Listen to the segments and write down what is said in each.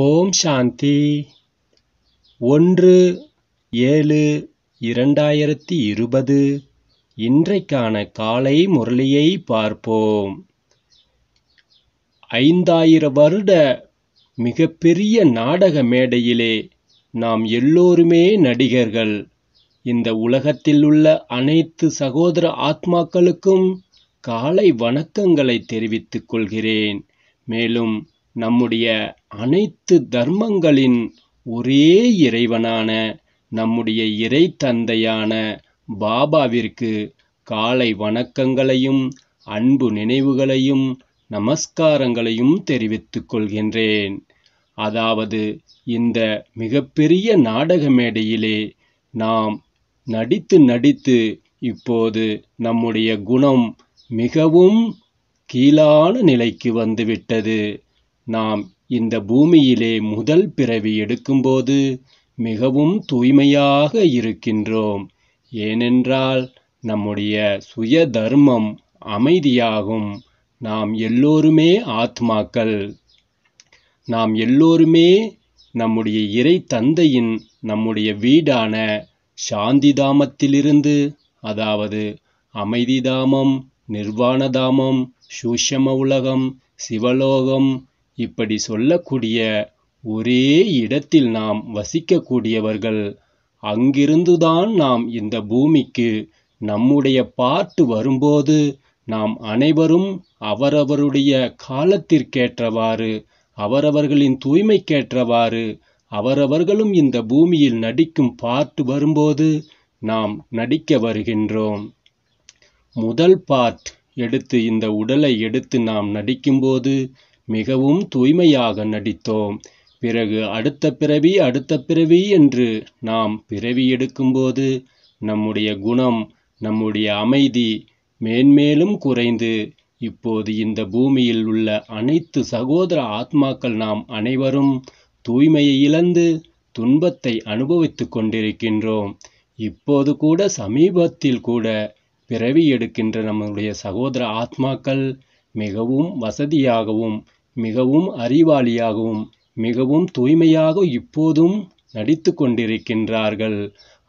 ஓம் சாந்தி ஒன்று ஏழு இரண்டாயிரத்தி இருபது இன்றைக்கான காலை முரளியை பார்ப்போம் ஐந்தாயிரம் வருட மிகப்பெரிய நாடக மேடையிலே நாம் எல்லோருமே நடிகர்கள் இந்த உலகத்தில் உள்ள அனைத்து சகோதர ஆத்மாக்களுக்கும் காலை வணக்கங்களை தெரிவித்துக் கொள்கிறேன் மேலும் நம்முடைய அனைத்து தர்மங்களின் ஒரே இறைவனான நம்முடைய இறை தந்தையான பாபாவிற்கு காலை வணக்கங்களையும் அன்பு நினைவுகளையும் நமஸ்காரங்களையும் தெரிவித்துக் கொள்கின்றேன் அதாவது இந்த மிகப்பெரிய நாடக மேடையிலே நாம் நடித்து நடித்து இப்போது நம்முடைய குணம் மிகவும் கீழான நிலைக்கு வந்துவிட்டது நாம் இந்த பூமியிலே முதல் பிறவி எடுக்கும்போது மிகவும் தூய்மையாக இருக்கின்றோம் ஏனென்றால் நம்முடைய சுய தர்மம் அமைதியாகும் நாம் எல்லோருமே ஆத்மாக்கள் நாம் எல்லோருமே நம்முடைய இறை தந்தையின் நம்முடைய வீடான சாந்திதாமத்திலிருந்து அதாவது அமைதிதாமம் நிர்வாணதாமம் சூஷம உலகம் சிவலோகம் இப்படி சொல்லக்கூடிய ஒரே இடத்தில் நாம் வசிக்கக்கூடியவர்கள் அங்கிருந்துதான் நாம் இந்த பூமிக்கு நம்முடைய பாட்டு வரும்போது நாம் அனைவரும் அவரவருடைய காலத்திற்கேற்றவாறு அவரவர்களின் தூய்மைக்கேற்றவாறு அவரவர்களும் இந்த பூமியில் நடிக்கும் பாட்டு வரும்போது நாம் நடிக்க வருகின்றோம் முதல் பாட் எடுத்து இந்த உடலை எடுத்து நாம் நடிக்கும்போது மிகவும் தூய்மையாக நடித்தோம் பிறகு அடுத்த பிறவி அடுத்த பிறவி என்று நாம் பிறவி எடுக்கும்போது நம்முடைய குணம் நம்முடைய அமைதி மேன்மேலும் குறைந்து இப்போது இந்த பூமியில் உள்ள அனைத்து சகோதர ஆத்மாக்கள் நாம் அனைவரும் தூய்மையை இழந்து துன்பத்தை அனுபவித்து கொண்டிருக்கின்றோம் இப்போது கூட சமீபத்தில் கூட பிறவி எடுக்கின்ற நம்முடைய சகோதர ஆத்மாக்கள் மிகவும் வசதியாகவும் மிகவும் அறிவாளியாகவும் மிகவும் தூய்மையாக இப்போதும் நடித்து கொண்டிருக்கின்றார்கள்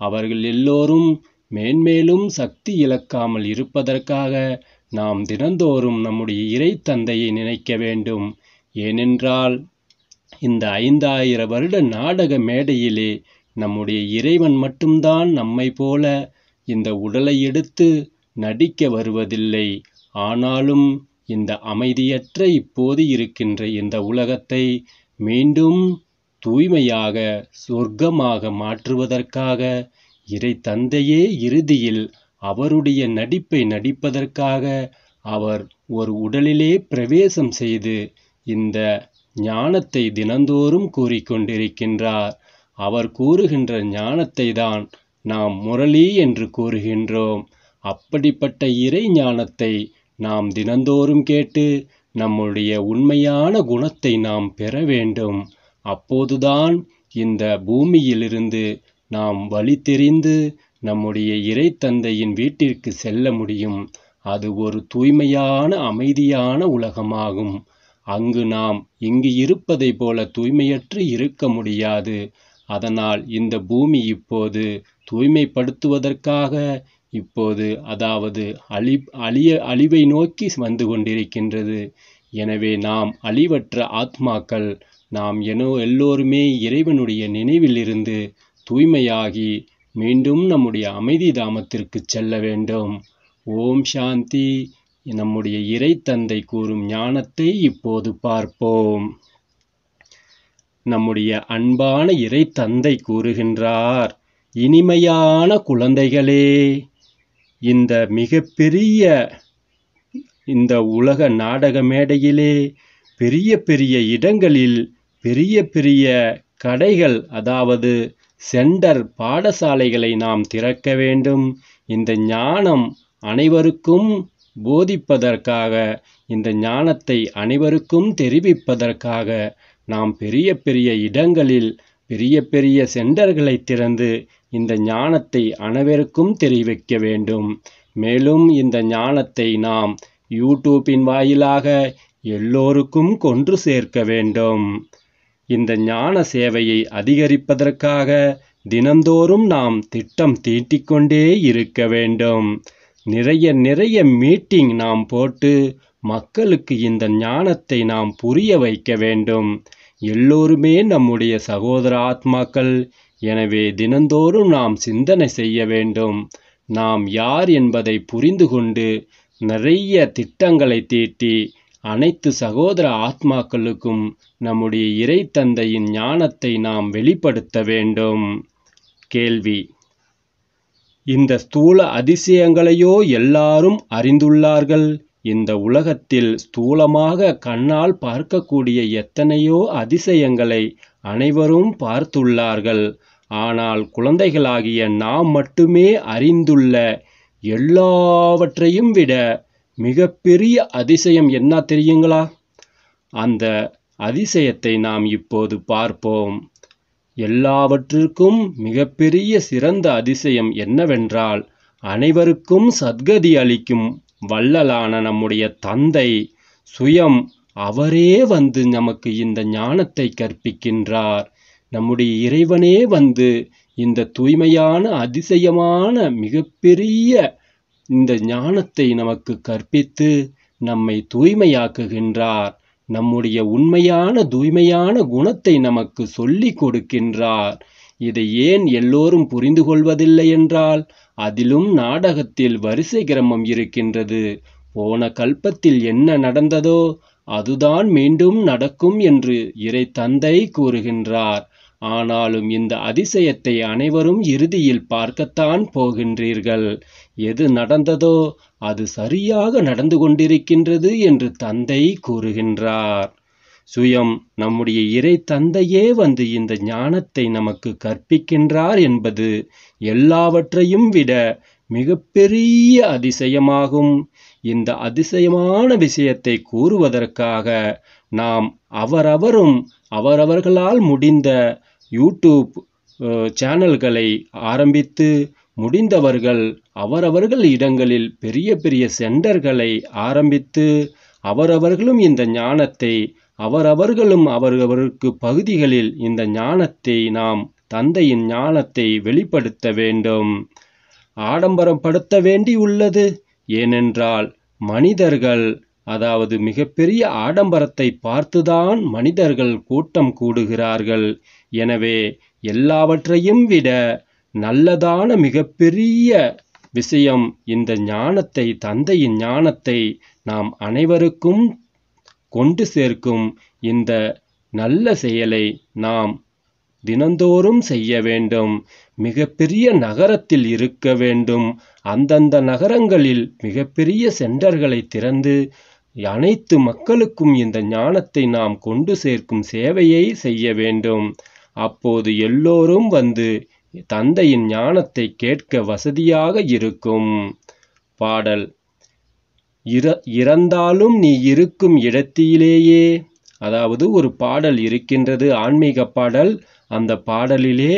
அவர்கள் எல்லோரும் மேன்மேலும் சக்தி இழக்காமல் இருப்பதற்காக நாம் தினந்தோறும் நம்முடைய இறை தந்தையை நினைக்க வேண்டும் ஏனென்றால் இந்த ஐந்தாயிர வருட நாடக மேடையிலே நம்முடைய இறைவன் மட்டும்தான் நம்மை போல இந்த உடலை எடுத்து நடிக்க வருவதில்லை ஆனாலும் இந்த அமைதியற்ற இப்போது இருக்கின்ற இந்த உலகத்தை மீண்டும் தூய்மையாக சொர்க்கமாக மாற்றுவதற்காக இறை தந்தையே இறுதியில் அவருடைய நடிப்பை நடிப்பதற்காக அவர் ஒரு உடலிலே பிரவேசம் செய்து இந்த ஞானத்தை தினந்தோறும் கூறிக்கொண்டிருக்கின்றார் அவர் கூறுகின்ற ஞானத்தை தான் நாம் முரளி என்று கூறுகின்றோம் அப்படிப்பட்ட இறை ஞானத்தை நாம் தினந்தோறும் கேட்டு நம்முடைய உண்மையான குணத்தை நாம் பெற வேண்டும் அப்போதுதான் இந்த பூமியிலிருந்து நாம் வழி தெரிந்து நம்முடைய இறைத்தந்தையின் வீட்டிற்கு செல்ல முடியும் அது ஒரு தூய்மையான அமைதியான உலகமாகும் அங்கு நாம் இங்கு இருப்பதை போல தூய்மையற்று இருக்க முடியாது அதனால் இந்த பூமி இப்போது தூய்மைப்படுத்துவதற்காக இப்போது அதாவது அழி அழிய அழிவை நோக்கி வந்து கொண்டிருக்கின்றது எனவே நாம் அழிவற்ற ஆத்மாக்கள் நாம் எனோ எல்லோருமே இறைவனுடைய நினைவிலிருந்து தூய்மையாகி மீண்டும் நம்முடைய அமைதி தாமத்திற்கு செல்ல வேண்டும் ஓம் சாந்தி நம்முடைய இறைத்தந்தை கூறும் ஞானத்தை இப்போது பார்ப்போம் நம்முடைய அன்பான இறைத்தந்தை கூறுகின்றார் இனிமையான குழந்தைகளே இந்த மிகப்பெரிய இந்த உலக நாடக மேடையிலே பெரிய பெரிய இடங்களில் பெரிய பெரிய கடைகள் அதாவது சென்டர் பாடசாலைகளை நாம் திறக்க வேண்டும் இந்த ஞானம் அனைவருக்கும் போதிப்பதற்காக இந்த ஞானத்தை அனைவருக்கும் தெரிவிப்பதற்காக நாம் பெரிய பெரிய இடங்களில் பெரிய பெரிய சென்டர்களை திறந்து இந்த ஞானத்தை அனைவருக்கும் தெரிவிக்க வேண்டும் மேலும் இந்த ஞானத்தை நாம் யூடியூப்பின் வாயிலாக எல்லோருக்கும் கொன்று சேர்க்க வேண்டும் இந்த ஞான சேவையை அதிகரிப்பதற்காக தினந்தோறும் நாம் திட்டம் தீட்டிக்கொண்டே இருக்க வேண்டும் நிறைய நிறைய மீட்டிங் நாம் போட்டு மக்களுக்கு இந்த ஞானத்தை நாம் புரிய வைக்க வேண்டும் எல்லோருமே நம்முடைய சகோதர ஆத்மாக்கள் எனவே தினந்தோறும் நாம் சிந்தனை செய்ய வேண்டும் நாம் யார் என்பதை புரிந்து கொண்டு நிறைய திட்டங்களை தீட்டி அனைத்து சகோதர ஆத்மாக்களுக்கும் நம்முடைய இறை தந்தையின் ஞானத்தை நாம் வெளிப்படுத்த வேண்டும் கேள்வி இந்த ஸ்தூல அதிசயங்களையோ எல்லாரும் அறிந்துள்ளார்கள் இந்த உலகத்தில் ஸ்தூலமாக கண்ணால் பார்க்கக்கூடிய எத்தனையோ அதிசயங்களை அனைவரும் பார்த்துள்ளார்கள் ஆனால் குழந்தைகளாகிய நாம் மட்டுமே அறிந்துள்ள எல்லாவற்றையும் விட மிகப்பெரிய அதிசயம் என்ன தெரியுங்களா அந்த அதிசயத்தை நாம் இப்போது பார்ப்போம் எல்லாவற்றிற்கும் மிகப்பெரிய சிறந்த அதிசயம் என்னவென்றால் அனைவருக்கும் சத்கதி அளிக்கும் வள்ளலான நம்முடைய தந்தை சுயம் அவரே வந்து நமக்கு இந்த ஞானத்தை கற்பிக்கின்றார் நம்முடைய இறைவனே வந்து இந்த தூய்மையான அதிசயமான மிகப்பெரிய இந்த ஞானத்தை நமக்கு கற்பித்து நம்மை தூய்மையாக்குகின்றார் நம்முடைய உண்மையான தூய்மையான குணத்தை நமக்கு சொல்லி கொடுக்கின்றார் இதை ஏன் எல்லோரும் புரிந்து கொள்வதில்லை என்றால் அதிலும் நாடகத்தில் வரிசை கிரமம் இருக்கின்றது போன கல்பத்தில் என்ன நடந்ததோ அதுதான் மீண்டும் நடக்கும் என்று இறை தந்தை கூறுகின்றார் ஆனாலும் இந்த அதிசயத்தை அனைவரும் இறுதியில் பார்க்கத்தான் போகின்றீர்கள் எது நடந்ததோ அது சரியாக நடந்து கொண்டிருக்கின்றது என்று தந்தை கூறுகின்றார் சுயம் நம்முடைய இறை தந்தையே வந்து இந்த ஞானத்தை நமக்கு கற்பிக்கின்றார் என்பது எல்லாவற்றையும் விட மிகப்பெரிய அதிசயமாகும் இந்த அதிசயமான விஷயத்தை கூறுவதற்காக நாம் அவரவரும் அவரவர்களால் முடிந்த யூடியூப் சேனல்களை ஆரம்பித்து முடிந்தவர்கள் அவரவர்கள் இடங்களில் பெரிய பெரிய சென்டர்களை ஆரம்பித்து அவரவர்களும் இந்த ஞானத்தை அவரவர்களும் அவரவருக்கு பகுதிகளில் இந்த ஞானத்தை நாம் தந்தையின் ஞானத்தை வெளிப்படுத்த வேண்டும் ஆடம்பரப்படுத்த வேண்டியுள்ளது ஏனென்றால் மனிதர்கள் அதாவது மிகப்பெரிய ஆடம்பரத்தை பார்த்துதான் மனிதர்கள் கூட்டம் கூடுகிறார்கள் எனவே எல்லாவற்றையும் விட நல்லதான மிகப்பெரிய விஷயம் இந்த ஞானத்தை தந்தையின் ஞானத்தை நாம் அனைவருக்கும் கொண்டு சேர்க்கும் இந்த நல்ல செயலை நாம் தினந்தோறும் செய்ய வேண்டும் மிகப்பெரிய நகரத்தில் இருக்க வேண்டும் அந்தந்த நகரங்களில் மிகப்பெரிய சென்டர்களை திறந்து அனைத்து மக்களுக்கும் இந்த ஞானத்தை நாம் கொண்டு சேர்க்கும் சேவையை செய்ய வேண்டும் அப்போது எல்லோரும் வந்து தந்தையின் ஞானத்தை கேட்க வசதியாக இருக்கும் பாடல் இற இறந்தாலும் நீ இருக்கும் இடத்திலேயே அதாவது ஒரு பாடல் இருக்கின்றது ஆன்மீக பாடல் அந்த பாடலிலே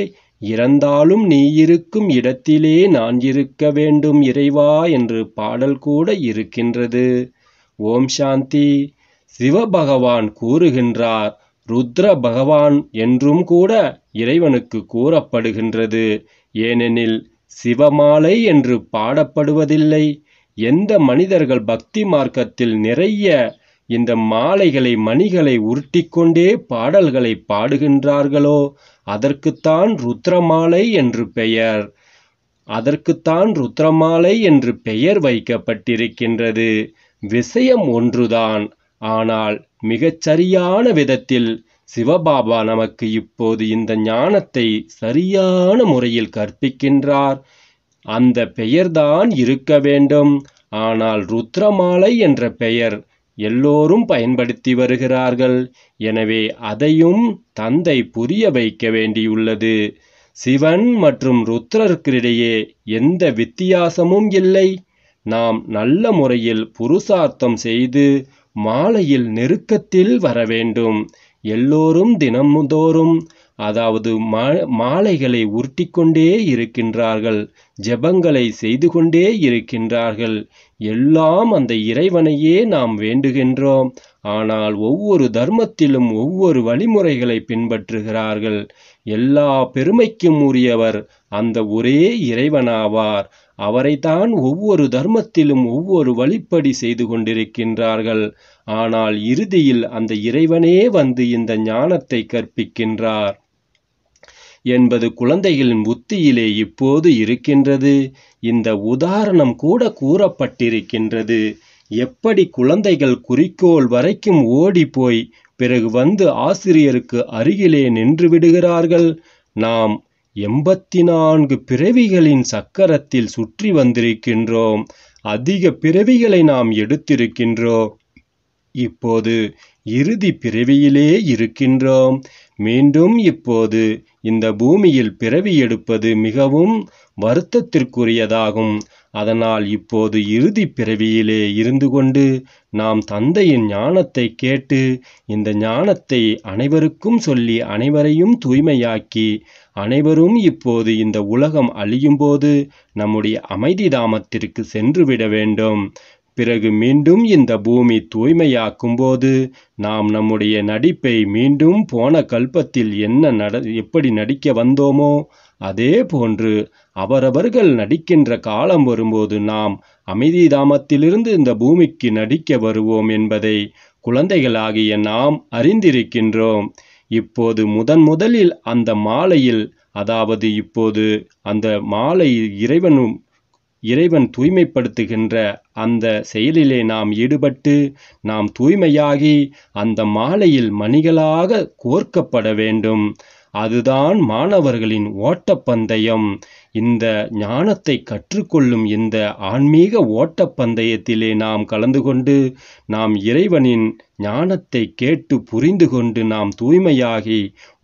இறந்தாலும் நீ இருக்கும் இடத்திலே நான் இருக்க வேண்டும் இறைவா என்று பாடல் கூட இருக்கின்றது ஓம் சாந்தி சிவபகவான் கூறுகின்றார் ருத்ர பகவான் என்றும் கூட இறைவனுக்கு கூறப்படுகின்றது ஏனெனில் சிவமாலை என்று பாடப்படுவதில்லை எந்த மனிதர்கள் பக்தி மார்க்கத்தில் நிறைய இந்த மாலைகளை மணிகளை உருட்டிக்கொண்டே பாடல்களை பாடுகின்றார்களோ அதற்குத்தான் ருத்ரமாலை என்று பெயர் அதற்குத்தான் ருத்ரமாலை என்று பெயர் வைக்கப்பட்டிருக்கின்றது விஷயம் ஒன்றுதான் ஆனால் மிகச்சரியான விதத்தில் சிவபாபா நமக்கு இப்போது இந்த ஞானத்தை சரியான முறையில் கற்பிக்கின்றார் அந்த பெயர்தான் இருக்க வேண்டும் ஆனால் ருத்ரமாலை என்ற பெயர் எல்லோரும் பயன்படுத்தி வருகிறார்கள் எனவே அதையும் தந்தை புரிய வைக்க வேண்டியுள்ளது சிவன் மற்றும் ருத்ரருக்கிடையே எந்த வித்தியாசமும் இல்லை நாம் நல்ல முறையில் புருஷார்த்தம் செய்து மாலையில் நெருக்கத்தில் வரவேண்டும் எல்லோரும் தினமுதோறும் அதாவது மா மாலைகளை உருட்டிக்கொண்டே இருக்கின்றார்கள் ஜெபங்களை செய்து கொண்டே இருக்கின்றார்கள் எல்லாம் அந்த இறைவனையே நாம் வேண்டுகின்றோம் ஆனால் ஒவ்வொரு தர்மத்திலும் ஒவ்வொரு வழிமுறைகளை பின்பற்றுகிறார்கள் எல்லா பெருமைக்கும் உரியவர் அந்த ஒரே இறைவனாவார் அவரைத்தான் ஒவ்வொரு தர்மத்திலும் ஒவ்வொரு வழிப்படி செய்து கொண்டிருக்கின்றார்கள் ஆனால் இறுதியில் அந்த இறைவனே வந்து இந்த ஞானத்தை கற்பிக்கின்றார் என்பது குழந்தைகளின் புத்தியிலே இப்போது இருக்கின்றது இந்த உதாரணம் கூட கூறப்பட்டிருக்கின்றது எப்படி குழந்தைகள் குறிக்கோள் வரைக்கும் ஓடிப்போய் பிறகு வந்து ஆசிரியருக்கு அருகிலே நின்று விடுகிறார்கள் நாம் எண்பத்தி நான்கு பிறவிகளின் சக்கரத்தில் சுற்றி வந்திருக்கின்றோம் அதிக பிறவிகளை நாம் எடுத்திருக்கின்றோம் இப்போது இறுதி பிறவியிலே இருக்கின்றோம் மீண்டும் இப்போது இந்த பூமியில் பிறவி எடுப்பது மிகவும் வருத்தத்திற்குரியதாகும் அதனால் இப்போது இறுதி பிறவியிலே இருந்து கொண்டு நாம் தந்தையின் ஞானத்தை கேட்டு இந்த ஞானத்தை அனைவருக்கும் சொல்லி அனைவரையும் தூய்மையாக்கி அனைவரும் இப்போது இந்த உலகம் அழியும்போது நம்முடைய அமைதி தாமத்திற்கு சென்றுவிட வேண்டும் பிறகு மீண்டும் இந்த பூமி தூய்மையாக்கும் போது நாம் நம்முடைய நடிப்பை மீண்டும் போன கல்பத்தில் என்ன நட எப்படி நடிக்க வந்தோமோ அதே போன்று அவரவர்கள் நடிக்கின்ற காலம் வரும்போது நாம் அமைதி தாமத்திலிருந்து இந்த பூமிக்கு நடிக்க வருவோம் என்பதை குழந்தைகளாகிய நாம் அறிந்திருக்கின்றோம் இப்போது முதன் முதலில் அந்த மாலையில் அதாவது இப்போது அந்த மாலை இறைவனும் இறைவன் தூய்மைப்படுத்துகின்ற அந்த செயலிலே நாம் ஈடுபட்டு நாம் தூய்மையாகி அந்த மாலையில் மணிகளாக கோர்க்கப்பட வேண்டும் அதுதான் மாணவர்களின் ஓட்டப்பந்தயம் இந்த ஞானத்தை கற்றுக்கொள்ளும் இந்த ஆன்மீக ஓட்டப்பந்தயத்திலே நாம் கலந்து கொண்டு நாம் இறைவனின் ஞானத்தை கேட்டு புரிந்து கொண்டு நாம் தூய்மையாகி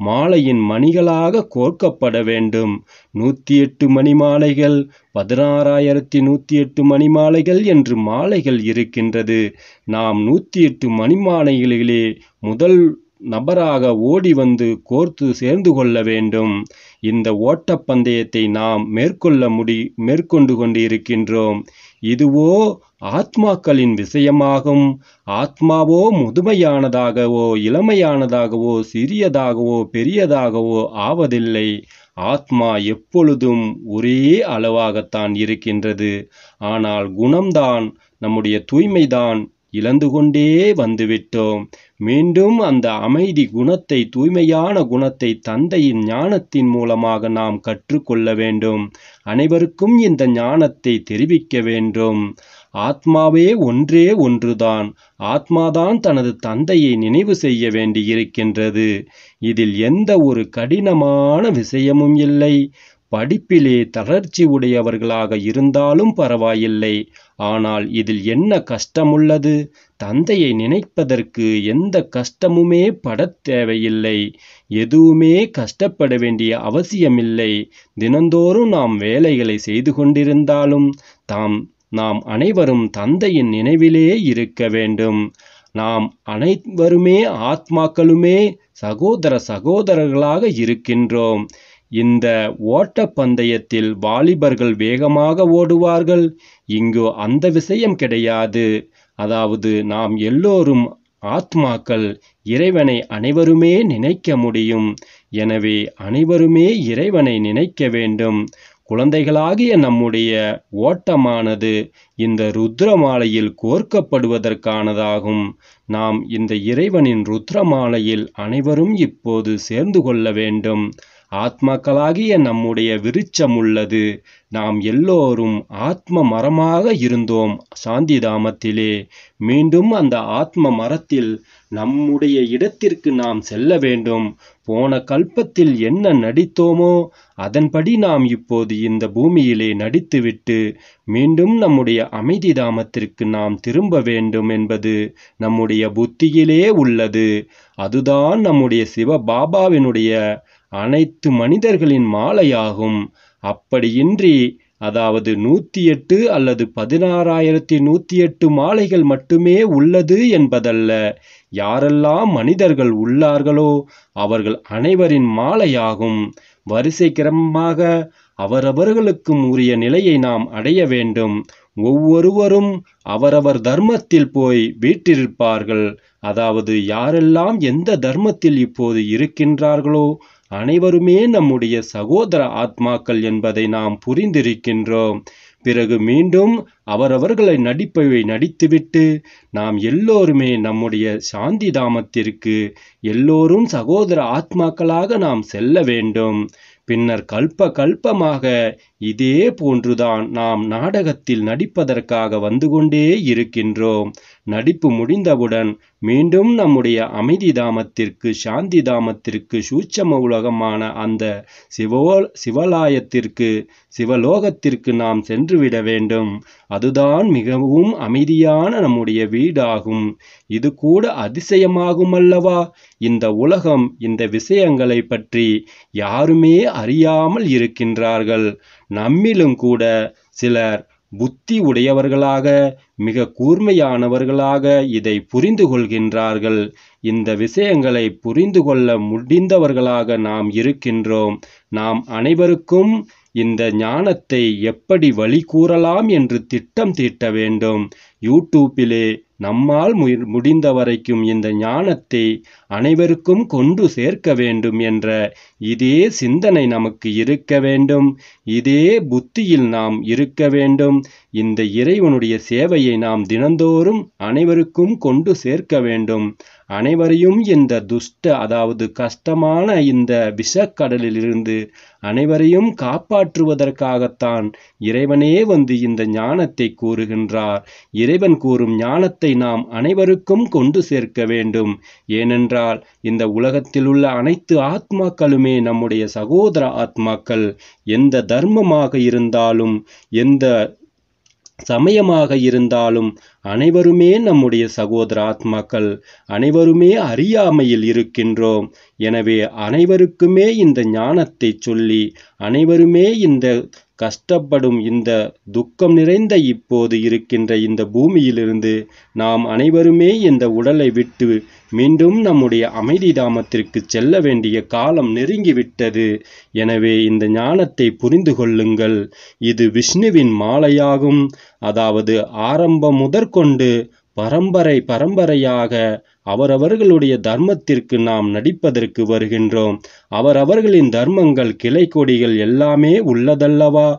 மாலையின் மணிகளாக கோர்க்கப்பட வேண்டும் நூற்றி எட்டு மணி மாலைகள் பதினாறாயிரத்தி நூற்றி எட்டு மணி மாலைகள் என்று மாலைகள் இருக்கின்றது நாம் நூற்றி எட்டு மணி மாலைகளிலே முதல் நபராக ஓடி வந்து கோர்த்து சேர்ந்து கொள்ள வேண்டும் இந்த ஓட்டப்பந்தயத்தை நாம் மேற்கொள்ள முடி மேற்கொண்டு கொண்டு இருக்கின்றோம் இதுவோ ஆத்மாக்களின் விஷயமாகும் ஆத்மாவோ முதுமையானதாகவோ இளமையானதாகவோ சிறியதாகவோ பெரியதாகவோ ஆவதில்லை ஆத்மா எப்பொழுதும் ஒரே அளவாகத்தான் இருக்கின்றது ஆனால் குணம்தான் நம்முடைய தூய்மைதான் இழந்து கொண்டே வந்துவிட்டோம் மீண்டும் அந்த அமைதி குணத்தை தூய்மையான குணத்தை தந்தையின் ஞானத்தின் மூலமாக நாம் கற்றுக்கொள்ள வேண்டும் அனைவருக்கும் இந்த ஞானத்தை தெரிவிக்க வேண்டும் ஆத்மாவே ஒன்றே ஒன்றுதான் ஆத்மாதான் தனது தந்தையை நினைவு செய்ய வேண்டியிருக்கின்றது இதில் எந்த ஒரு கடினமான விஷயமும் இல்லை படிப்பிலே தளர்ச்சி உடையவர்களாக இருந்தாலும் பரவாயில்லை ஆனால் இதில் என்ன கஷ்டமுள்ளது தந்தையை நினைப்பதற்கு எந்த கஷ்டமுமே படத் தேவையில்லை எதுவுமே கஷ்டப்பட வேண்டிய அவசியமில்லை தினந்தோறும் நாம் வேலைகளை செய்து கொண்டிருந்தாலும் தாம் நாம் அனைவரும் தந்தையின் நினைவிலே இருக்க வேண்டும் நாம் அனைவருமே ஆத்மாக்களுமே சகோதர சகோதரர்களாக இருக்கின்றோம் இந்த ஓட்டப்பந்தயத்தில் வாலிபர்கள் வேகமாக ஓடுவார்கள் இங்கு அந்த விஷயம் கிடையாது அதாவது நாம் எல்லோரும் ஆத்மாக்கள் இறைவனை அனைவருமே நினைக்க முடியும் எனவே அனைவருமே இறைவனை நினைக்க வேண்டும் குழந்தைகளாகிய நம்முடைய ஓட்டமானது இந்த ருத்ரமாலையில் கோர்க்கப்படுவதற்கானதாகும் நாம் இந்த இறைவனின் ருத்ரமாலையில் அனைவரும் இப்போது சேர்ந்து கொள்ள வேண்டும் ஆத்மாக்களாகிய நம்முடைய விருட்சம் உள்ளது நாம் எல்லோரும் ஆத்ம மரமாக இருந்தோம் சாந்தி தாமத்திலே மீண்டும் அந்த ஆத்ம மரத்தில் நம்முடைய இடத்திற்கு நாம் செல்ல வேண்டும் போன கல்பத்தில் என்ன நடித்தோமோ அதன்படி நாம் இப்போது இந்த பூமியிலே நடித்துவிட்டு மீண்டும் நம்முடைய அமைதி தாமத்திற்கு நாம் திரும்ப வேண்டும் என்பது நம்முடைய புத்தியிலே உள்ளது அதுதான் நம்முடைய சிவ பாபாவினுடைய அனைத்து மனிதர்களின் மாலையாகும் அப்படியின்றி அதாவது நூற்றி எட்டு அல்லது பதினாறாயிரத்தி நூற்றி எட்டு மாலைகள் மட்டுமே உள்ளது என்பதல்ல யாரெல்லாம் மனிதர்கள் உள்ளார்களோ அவர்கள் அனைவரின் மாலையாகும் வரிசை கிரமமாக அவரவர்களுக்கும் உரிய நிலையை நாம் அடைய வேண்டும் ஒவ்வொருவரும் அவரவர் தர்மத்தில் போய் வீட்டிருப்பார்கள் அதாவது யாரெல்லாம் எந்த தர்மத்தில் இப்போது இருக்கின்றார்களோ அனைவருமே நம்முடைய சகோதர ஆத்மாக்கள் என்பதை நாம் புரிந்திருக்கின்றோம் பிறகு மீண்டும் அவரவர்களை நடிப்பவை நடித்துவிட்டு நாம் எல்லோருமே நம்முடைய சாந்தி தாமத்திற்கு எல்லோரும் சகோதர ஆத்மாக்களாக நாம் செல்ல வேண்டும் பின்னர் கல்ப கல்பமாக இதே போன்றுதான் நாம் நாடகத்தில் நடிப்பதற்காக வந்து கொண்டே இருக்கின்றோம் நடிப்பு முடிந்தவுடன் மீண்டும் நம்முடைய அமைதி தாமத்திற்கு சாந்தி தாமத்திற்கு சூட்சம உலகமான அந்த சிவோ சிவலாயத்திற்கு சிவலோகத்திற்கு நாம் சென்றுவிட வேண்டும் அதுதான் மிகவும் அமைதியான நம்முடைய வீடாகும் இது கூட அதிசயமாகும் அல்லவா இந்த உலகம் இந்த விஷயங்களை பற்றி யாருமே அறியாமல் இருக்கின்றார்கள் நம்மிலும் கூட சிலர் புத்தி உடையவர்களாக மிக கூர்மையானவர்களாக இதை புரிந்து கொள்கின்றார்கள் இந்த விஷயங்களை புரிந்து கொள்ள முடிந்தவர்களாக நாம் இருக்கின்றோம் நாம் அனைவருக்கும் இந்த ஞானத்தை எப்படி வழி கூறலாம் என்று திட்டம் தீட்ட வேண்டும் யூடியூப்பிலே நம்மால் முடிந்த வரைக்கும் இந்த ஞானத்தை அனைவருக்கும் கொண்டு சேர்க்க வேண்டும் என்ற இதே சிந்தனை நமக்கு இருக்க வேண்டும் இதே புத்தியில் நாம் இருக்க வேண்டும் இந்த இறைவனுடைய சேவையை நாம் தினந்தோறும் அனைவருக்கும் கொண்டு சேர்க்க வேண்டும் அனைவரையும் இந்த துஷ்ட அதாவது கஷ்டமான இந்த விஷக்கடலிலிருந்து அனைவரையும் காப்பாற்றுவதற்காகத்தான் இறைவனே வந்து இந்த ஞானத்தை கூறுகின்றார் இறைவன் கூறும் ஞானத்தை நாம் அனைவருக்கும் கொண்டு சேர்க்க வேண்டும் ஏனென்றால் இந்த உலகத்தில் உள்ள அனைத்து ஆத்மாக்களுமே நம்முடைய சகோதர ஆத்மாக்கள் எந்த தர்மமாக இருந்தாலும் எந்த சமயமாக இருந்தாலும் அனைவருமே நம்முடைய சகோதர ஆத்மாக்கள் அனைவருமே அறியாமையில் இருக்கின்றோம் எனவே அனைவருக்குமே இந்த ஞானத்தை சொல்லி அனைவருமே இந்த கஷ்டப்படும் இந்த துக்கம் நிறைந்த இப்போது இருக்கின்ற இந்த பூமியிலிருந்து நாம் அனைவருமே இந்த உடலை விட்டு மீண்டும் நம்முடைய அமைதி தாமத்திற்கு செல்ல வேண்டிய காலம் நெருங்கிவிட்டது எனவே இந்த ஞானத்தை புரிந்து கொள்ளுங்கள் இது விஷ்ணுவின் மாலையாகும் அதாவது ஆரம்பம் முதற்கொண்டு பரம்பரை பரம்பரையாக அவரவர்களுடைய தர்மத்திற்கு நாம் நடிப்பதற்கு வருகின்றோம் அவரவர்களின் தர்மங்கள் கிளை கொடிகள் எல்லாமே உள்ளதல்லவா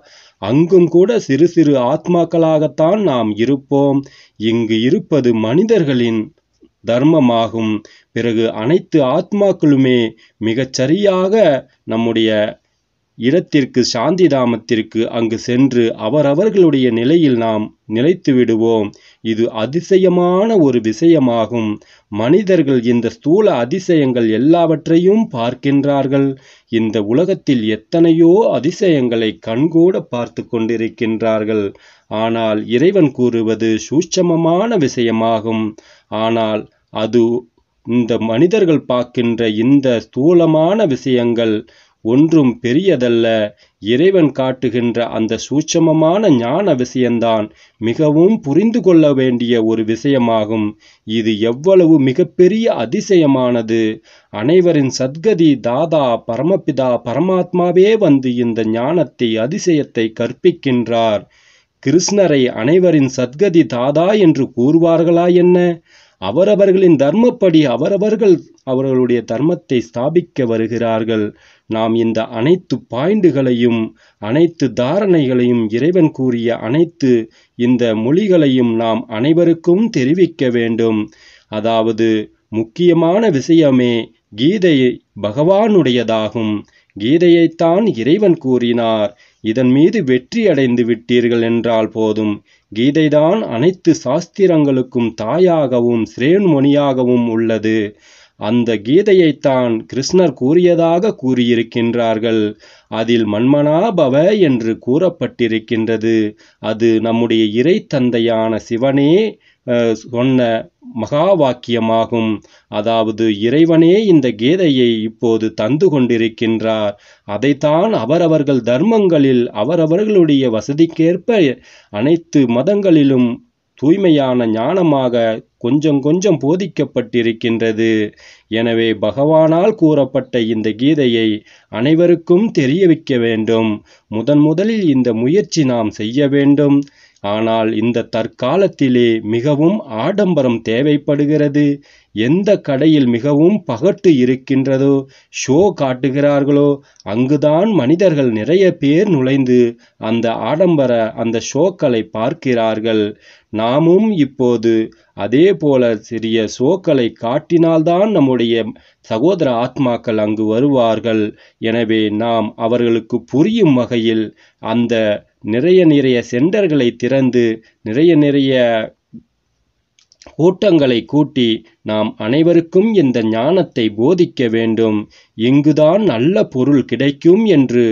அங்கும் கூட சிறு சிறு ஆத்மாக்களாகத்தான் நாம் இருப்போம் இங்கு இருப்பது மனிதர்களின் தர்மமாகும் பிறகு அனைத்து ஆத்மாக்களுமே மிகச்சரியாக நம்முடைய இடத்திற்கு சாந்தி தாமத்திற்கு அங்கு சென்று அவரவர்களுடைய நிலையில் நாம் நிலைத்து விடுவோம் இது அதிசயமான ஒரு விஷயமாகும் மனிதர்கள் இந்த ஸ்தூல அதிசயங்கள் எல்லாவற்றையும் பார்க்கின்றார்கள் இந்த உலகத்தில் எத்தனையோ அதிசயங்களை கண்கூட பார்த்து கொண்டிருக்கின்றார்கள் ஆனால் இறைவன் கூறுவது சூட்சமமான விஷயமாகும் ஆனால் அது இந்த மனிதர்கள் பார்க்கின்ற இந்த ஸ்தூலமான விஷயங்கள் ஒன்றும் பெரியதல்ல இறைவன் காட்டுகின்ற அந்த சூட்சமமான ஞான விஷயந்தான் மிகவும் புரிந்து கொள்ள வேண்டிய ஒரு விஷயமாகும் இது எவ்வளவு மிகப்பெரிய அதிசயமானது அனைவரின் சத்கதி தாதா பரமபிதா பரமாத்மாவே வந்து இந்த ஞானத்தை அதிசயத்தை கற்பிக்கின்றார் கிருஷ்ணரை அனைவரின் சத்கதி தாதா என்று கூறுவார்களா என்ன அவரவர்களின் தர்மப்படி அவரவர்கள் அவர்களுடைய தர்மத்தை ஸ்தாபிக்க வருகிறார்கள் நாம் இந்த அனைத்து பாயிண்டுகளையும் அனைத்து தாரணைகளையும் இறைவன் கூறிய அனைத்து இந்த மொழிகளையும் நாம் அனைவருக்கும் தெரிவிக்க வேண்டும் அதாவது முக்கியமான விஷயமே கீதை பகவானுடையதாகும் கீதையைத்தான் இறைவன் கூறினார் இதன் மீது வெற்றி அடைந்து விட்டீர்கள் என்றால் போதும் கீதைதான் அனைத்து சாஸ்திரங்களுக்கும் தாயாகவும் சிரேன்மொழியாகவும் உள்ளது அந்த கீதையைத்தான் கிருஷ்ணர் கூறியதாக கூறியிருக்கின்றார்கள் அதில் மன்மனாபவ என்று கூறப்பட்டிருக்கின்றது அது நம்முடைய இறை தந்தையான சிவனே சொன்ன மகா வாக்கியமாகும் அதாவது இறைவனே இந்த கீதையை இப்போது தந்து கொண்டிருக்கின்றார் அதைத்தான் அவரவர்கள் தர்மங்களில் அவரவர்களுடைய வசதிக்கேற்ப அனைத்து மதங்களிலும் தூய்மையான ஞானமாக கொஞ்சம் கொஞ்சம் போதிக்கப்பட்டிருக்கின்றது எனவே பகவானால் கூறப்பட்ட இந்த கீதையை அனைவருக்கும் தெரிய வைக்க வேண்டும் முதன் முதலில் இந்த முயற்சி நாம் செய்ய வேண்டும் ஆனால் இந்த தற்காலத்திலே மிகவும் ஆடம்பரம் தேவைப்படுகிறது எந்த கடையில் மிகவும் பகட்டு இருக்கின்றதோ ஷோ காட்டுகிறார்களோ அங்குதான் மனிதர்கள் நிறைய பேர் நுழைந்து அந்த ஆடம்பர அந்த ஷோக்களை பார்க்கிறார்கள் நாமும் இப்போது அதே போல சிறிய ஷோக்களை காட்டினால்தான் நம்முடைய சகோதர ஆத்மாக்கள் அங்கு வருவார்கள் எனவே நாம் அவர்களுக்கு புரியும் வகையில் அந்த நிறைய நிறைய சென்டர்களை திறந்து நிறைய நிறைய கூட்டங்களை கூட்டி நாம் அனைவருக்கும் இந்த ஞானத்தை போதிக்க வேண்டும் இங்குதான் நல்ல பொருள் கிடைக்கும் என்று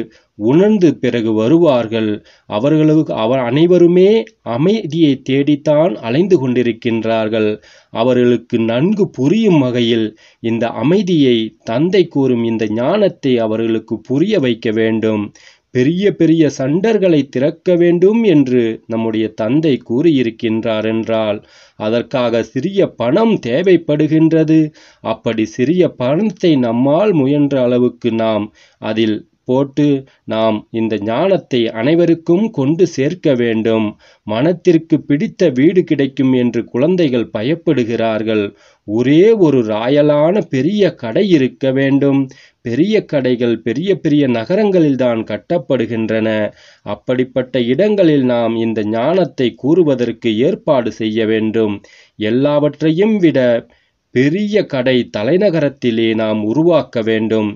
உணர்ந்து பிறகு வருவார்கள் அவர்களுக்கு அவர் அனைவருமே அமைதியை தேடித்தான் அலைந்து கொண்டிருக்கின்றார்கள் அவர்களுக்கு நன்கு புரியும் வகையில் இந்த அமைதியை தந்தை கூறும் இந்த ஞானத்தை அவர்களுக்கு புரிய வைக்க வேண்டும் பெரிய பெரிய சண்டர்களை திறக்க வேண்டும் என்று நம்முடைய தந்தை கூறியிருக்கின்றார் என்றால் அதற்காக சிறிய பணம் தேவைப்படுகின்றது அப்படி சிறிய பணத்தை நம்மால் முயன்ற அளவுக்கு நாம் அதில் போட்டு நாம் இந்த ஞானத்தை அனைவருக்கும் கொண்டு சேர்க்க வேண்டும் மனத்திற்கு பிடித்த வீடு கிடைக்கும் என்று குழந்தைகள் பயப்படுகிறார்கள் ஒரே ஒரு ராயலான பெரிய கடை இருக்க வேண்டும் பெரிய கடைகள் பெரிய பெரிய நகரங்களில்தான் கட்டப்படுகின்றன அப்படிப்பட்ட இடங்களில் நாம் இந்த ஞானத்தை கூறுவதற்கு ஏற்பாடு செய்ய வேண்டும் எல்லாவற்றையும் விட பெரிய கடை தலைநகரத்திலே நாம் உருவாக்க வேண்டும்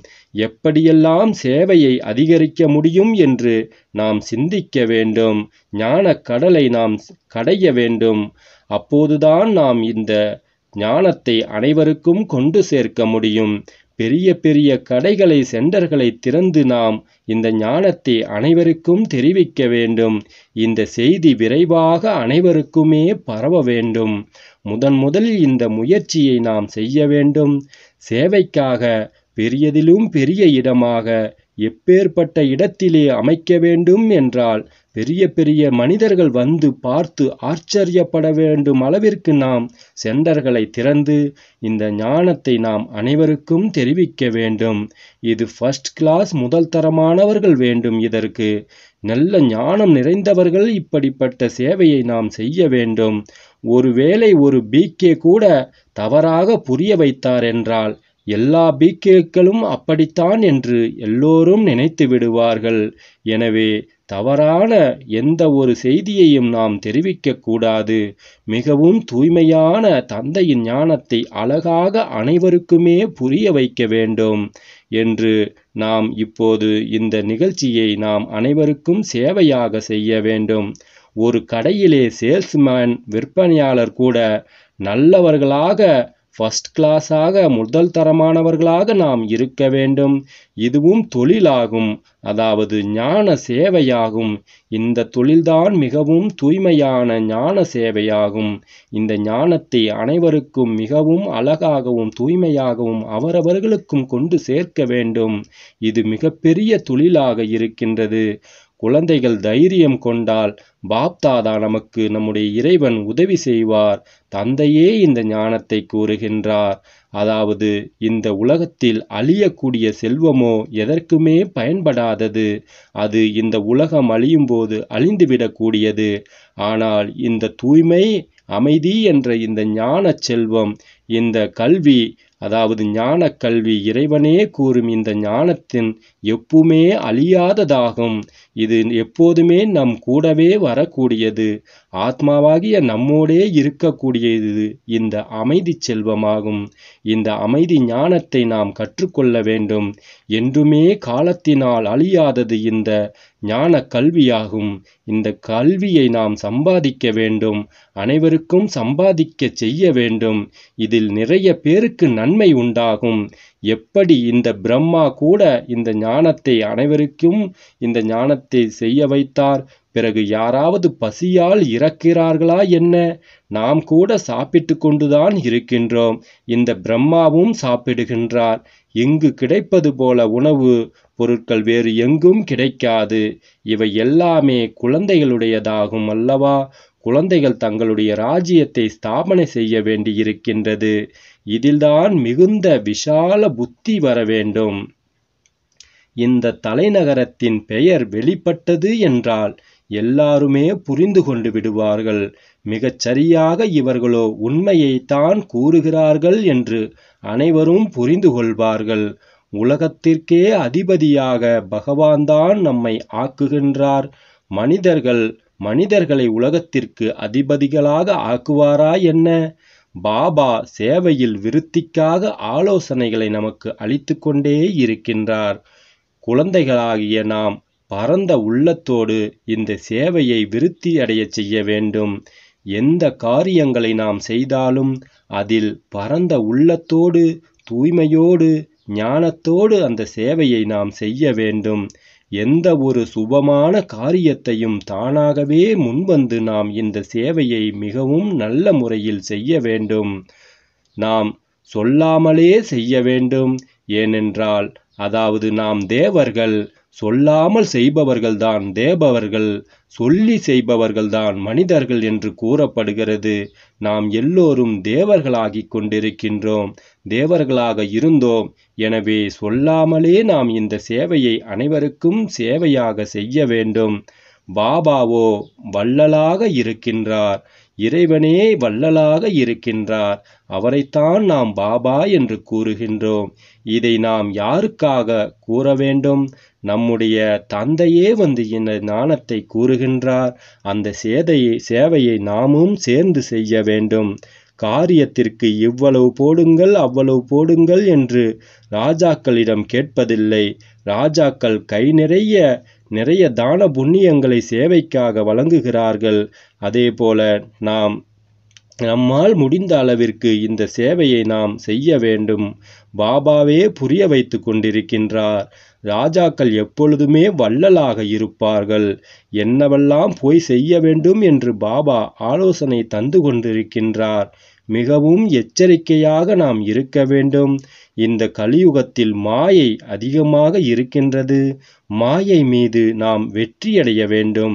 எப்படியெல்லாம் சேவையை அதிகரிக்க முடியும் என்று நாம் சிந்திக்க வேண்டும் ஞான கடலை நாம் கடைய வேண்டும் அப்போதுதான் நாம் இந்த ஞானத்தை அனைவருக்கும் கொண்டு சேர்க்க முடியும் பெரிய பெரிய கடைகளை சென்டர்களை திறந்து நாம் இந்த ஞானத்தை அனைவருக்கும் தெரிவிக்க வேண்டும் இந்த செய்தி விரைவாக அனைவருக்குமே பரவ வேண்டும் முதன் முதலில் இந்த முயற்சியை நாம் செய்ய வேண்டும் சேவைக்காக பெரியதிலும் பெரிய இடமாக எப்பேற்பட்ட இடத்திலே அமைக்க வேண்டும் என்றால் பெரிய பெரிய மனிதர்கள் வந்து பார்த்து ஆச்சரியப்பட வேண்டும் அளவிற்கு நாம் சென்டர்களை திறந்து இந்த ஞானத்தை நாம் அனைவருக்கும் தெரிவிக்க வேண்டும் இது ஃபர்ஸ்ட் கிளாஸ் முதல் தரமானவர்கள் வேண்டும் இதற்கு நல்ல ஞானம் நிறைந்தவர்கள் இப்படிப்பட்ட சேவையை நாம் செய்ய வேண்டும் ஒருவேளை ஒரு பிகே கூட தவறாக புரிய வைத்தார் என்றால் எல்லா பிகேக்களும் அப்படித்தான் என்று எல்லோரும் நினைத்து விடுவார்கள் எனவே தவறான எந்த ஒரு செய்தியையும் நாம் தெரிவிக்கக்கூடாது மிகவும் தூய்மையான தந்தையின் ஞானத்தை அழகாக அனைவருக்குமே புரிய வைக்க வேண்டும் என்று நாம் இப்போது இந்த நிகழ்ச்சியை நாம் அனைவருக்கும் சேவையாக செய்ய வேண்டும் ஒரு கடையிலே சேல்ஸ்மேன் விற்பனையாளர் கூட நல்லவர்களாக ஃபஸ்ட் கிளாஸாக முதல் தரமானவர்களாக நாம் இருக்க வேண்டும் இதுவும் தொழிலாகும் அதாவது ஞான சேவையாகும் இந்த தொழில்தான் மிகவும் தூய்மையான ஞான சேவையாகும் இந்த ஞானத்தை அனைவருக்கும் மிகவும் அழகாகவும் தூய்மையாகவும் அவரவர்களுக்கும் கொண்டு சேர்க்க வேண்டும் இது மிகப்பெரிய தொழிலாக இருக்கின்றது குழந்தைகள் தைரியம் கொண்டால் பாப்தாதா நமக்கு நம்முடைய இறைவன் உதவி செய்வார் தந்தையே இந்த ஞானத்தை கூறுகின்றார் அதாவது இந்த உலகத்தில் அழியக்கூடிய செல்வமோ எதற்குமே பயன்படாதது அது இந்த உலகம் அழியும் போது அழிந்துவிடக்கூடியது ஆனால் இந்த தூய்மை அமைதி என்ற இந்த ஞான செல்வம் இந்த கல்வி அதாவது ஞான கல்வி இறைவனே கூறும் இந்த ஞானத்தின் எப்பவுமே அழியாததாகும் இது எப்போதுமே நம் கூடவே வரக்கூடியது ஆத்மாவாகிய நம்மோடே இருக்கக்கூடியது இந்த அமைதி செல்வமாகும் இந்த அமைதி ஞானத்தை நாம் கற்றுக்கொள்ள வேண்டும் என்றுமே காலத்தினால் அழியாதது இந்த ஞான கல்வியாகும் இந்த கல்வியை நாம் சம்பாதிக்க வேண்டும் அனைவருக்கும் சம்பாதிக்க செய்ய வேண்டும் இதில் நிறைய பேருக்கு நன்மை உண்டாகும் எப்படி இந்த பிரம்மா கூட இந்த ஞானத்தை அனைவருக்கும் இந்த ஞானத்தை செய்ய வைத்தார் பிறகு யாராவது பசியால் இறக்கிறார்களா என்ன நாம் கூட சாப்பிட்டு கொண்டுதான் இருக்கின்றோம் இந்த பிரம்மாவும் சாப்பிடுகின்றார் இங்கு கிடைப்பது போல உணவு பொருட்கள் வேறு எங்கும் கிடைக்காது இவை எல்லாமே குழந்தைகளுடையதாகும் அல்லவா குழந்தைகள் தங்களுடைய ராஜ்யத்தை ஸ்தாபனை செய்ய வேண்டியிருக்கின்றது இதில்தான் மிகுந்த விஷால புத்தி வர வேண்டும் இந்த தலைநகரத்தின் பெயர் வெளிப்பட்டது என்றால் எல்லாருமே புரிந்து கொண்டு விடுவார்கள் மிகச் சரியாக இவர்களோ உண்மையைத்தான் கூறுகிறார்கள் என்று அனைவரும் புரிந்து கொள்வார்கள் உலகத்திற்கே அதிபதியாக பகவான்தான் நம்மை ஆக்குகின்றார் மனிதர்கள் மனிதர்களை உலகத்திற்கு அதிபதிகளாக ஆக்குவாரா என்ன பாபா சேவையில் விருத்திக்காக ஆலோசனைகளை நமக்கு அளித்து கொண்டே இருக்கின்றார் குழந்தைகளாகிய நாம் பரந்த உள்ளத்தோடு இந்த சேவையை விருத்தி அடையச் செய்ய வேண்டும் எந்த காரியங்களை நாம் செய்தாலும் அதில் பரந்த உள்ளத்தோடு தூய்மையோடு ஞானத்தோடு அந்த சேவையை நாம் செய்ய வேண்டும் எந்த ஒரு சுபமான காரியத்தையும் தானாகவே முன்வந்து நாம் இந்த சேவையை மிகவும் நல்ல முறையில் செய்ய வேண்டும் நாம் சொல்லாமலே செய்ய வேண்டும் ஏனென்றால் அதாவது நாம் தேவர்கள் சொல்லாமல் செய்பவர்கள்தான் தேபவர்கள் சொல்லி செய்பவர்கள்தான் மனிதர்கள் என்று கூறப்படுகிறது நாம் எல்லோரும் தேவர்களாகிக் கொண்டிருக்கின்றோம் தேவர்களாக இருந்தோம் எனவே சொல்லாமலே நாம் இந்த சேவையை அனைவருக்கும் சேவையாக செய்ய வேண்டும் பாபாவோ வள்ளலாக இருக்கின்றார் இறைவனே வள்ளலாக இருக்கின்றார் அவரைத்தான் நாம் பாபா என்று கூறுகின்றோம் இதை நாம் யாருக்காக கூற வேண்டும் நம்முடைய தந்தையே வந்து இந்த ஞானத்தை கூறுகின்றார் அந்த சேதையை சேவையை நாமும் சேர்ந்து செய்ய வேண்டும் காரியத்திற்கு இவ்வளவு போடுங்கள் அவ்வளவு போடுங்கள் என்று ராஜாக்களிடம் கேட்பதில்லை ராஜாக்கள் கை நிறைய நிறைய தான புண்ணியங்களை சேவைக்காக வழங்குகிறார்கள் அதேபோல நாம் நம்மால் முடிந்த அளவிற்கு இந்த சேவையை நாம் செய்ய வேண்டும் பாபாவே புரிய வைத்து கொண்டிருக்கின்றார் ராஜாக்கள் எப்பொழுதுமே வள்ளலாக இருப்பார்கள் என்னவெல்லாம் போய் செய்ய வேண்டும் என்று பாபா ஆலோசனை தந்து கொண்டிருக்கின்றார் மிகவும் எச்சரிக்கையாக நாம் இருக்க வேண்டும் இந்த கலியுகத்தில் மாயை அதிகமாக இருக்கின்றது மாயை மீது நாம் வெற்றியடைய வேண்டும்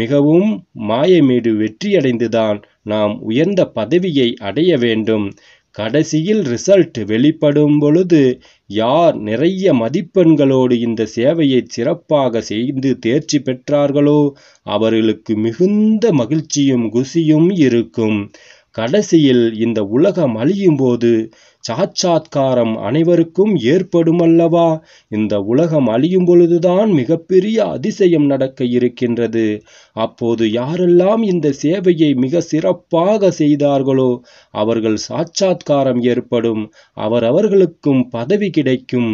மிகவும் மாயை மீது வெற்றியடைந்துதான் நாம் உயர்ந்த பதவியை அடைய வேண்டும் கடைசியில் ரிசல்ட் வெளிப்படும் பொழுது யார் நிறைய மதிப்பெண்களோடு இந்த சேவையை சிறப்பாக செய்து தேர்ச்சி பெற்றார்களோ அவர்களுக்கு மிகுந்த மகிழ்ச்சியும் குசியும் இருக்கும் கடைசியில் இந்த உலகம் அழியும் போது சாட்சாத்காரம் அனைவருக்கும் ஏற்படும் அல்லவா இந்த உலகம் அழியும் பொழுதுதான் மிகப்பெரிய அதிசயம் நடக்க இருக்கின்றது அப்போது யாரெல்லாம் இந்த சேவையை மிக சிறப்பாக செய்தார்களோ அவர்கள் சாட்சாத்காரம் ஏற்படும் அவரவர்களுக்கும் பதவி கிடைக்கும்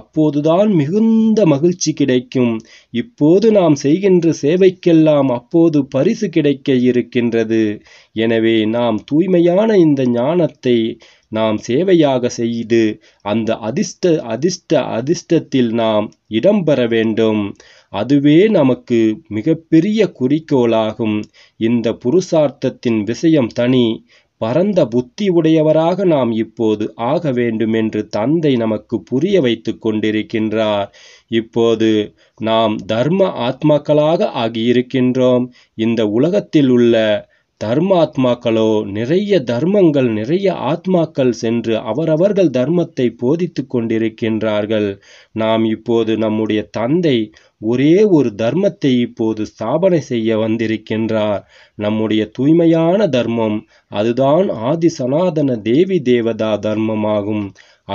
அப்போதுதான் மிகுந்த மகிழ்ச்சி கிடைக்கும் இப்போது நாம் செய்கின்ற சேவைக்கெல்லாம் அப்போது பரிசு கிடைக்க இருக்கின்றது எனவே நாம் தூய்மையான இந்த ஞானத்தை நாம் சேவையாக செய்து அந்த அதிர்ஷ்ட அதிர்ஷ்ட அதிர்ஷ்டத்தில் நாம் இடம்பெற வேண்டும் அதுவே நமக்கு மிகப்பெரிய குறிக்கோளாகும் இந்த புருஷார்த்தத்தின் விஷயம் தனி பரந்த புத்தி உடையவராக நாம் இப்போது ஆக வேண்டும் என்று தந்தை நமக்கு புரிய வைத்து கொண்டிருக்கின்றார் இப்போது நாம் தர்ம ஆத்மாக்களாக ஆகியிருக்கின்றோம் இந்த உலகத்தில் உள்ள தர்ம ஆத்மாக்களோ நிறைய தர்மங்கள் நிறைய ஆத்மாக்கள் சென்று அவரவர்கள் தர்மத்தை போதித்து கொண்டிருக்கின்றார்கள் நாம் இப்போது நம்முடைய தந்தை ஒரே ஒரு தர்மத்தை இப்போது ஸ்தாபனை செய்ய வந்திருக்கின்றார் நம்முடைய தூய்மையான தர்மம் அதுதான் ஆதி சனாதன தேவி தேவதா தர்மமாகும்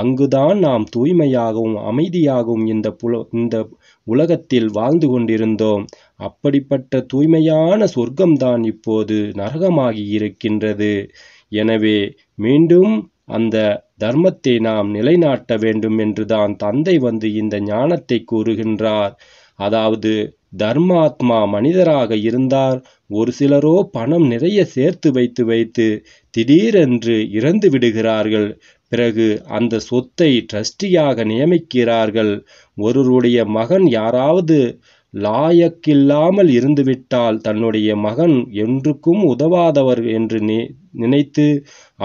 அங்குதான் நாம் தூய்மையாகவும் அமைதியாகவும் இந்த புல இந்த உலகத்தில் வாழ்ந்து கொண்டிருந்தோம் அப்படிப்பட்ட தூய்மையான சொர்க்கம்தான் இப்போது நரகமாகி இருக்கின்றது எனவே மீண்டும் அந்த தர்மத்தை நாம் நிலைநாட்ட வேண்டும் என்றுதான் தந்தை வந்து இந்த ஞானத்தை கூறுகின்றார் அதாவது தர்மாத்மா மனிதராக இருந்தார் ஒரு சிலரோ பணம் நிறைய சேர்த்து வைத்து வைத்து திடீரென்று இறந்து விடுகிறார்கள் பிறகு அந்த சொத்தை ட்ரஸ்டியாக நியமிக்கிறார்கள் ஒருவருடைய மகன் யாராவது லாயக்கில்லாமல் இருந்துவிட்டால் தன்னுடைய மகன் என்றுக்கும் உதவாதவர் என்று நினைத்து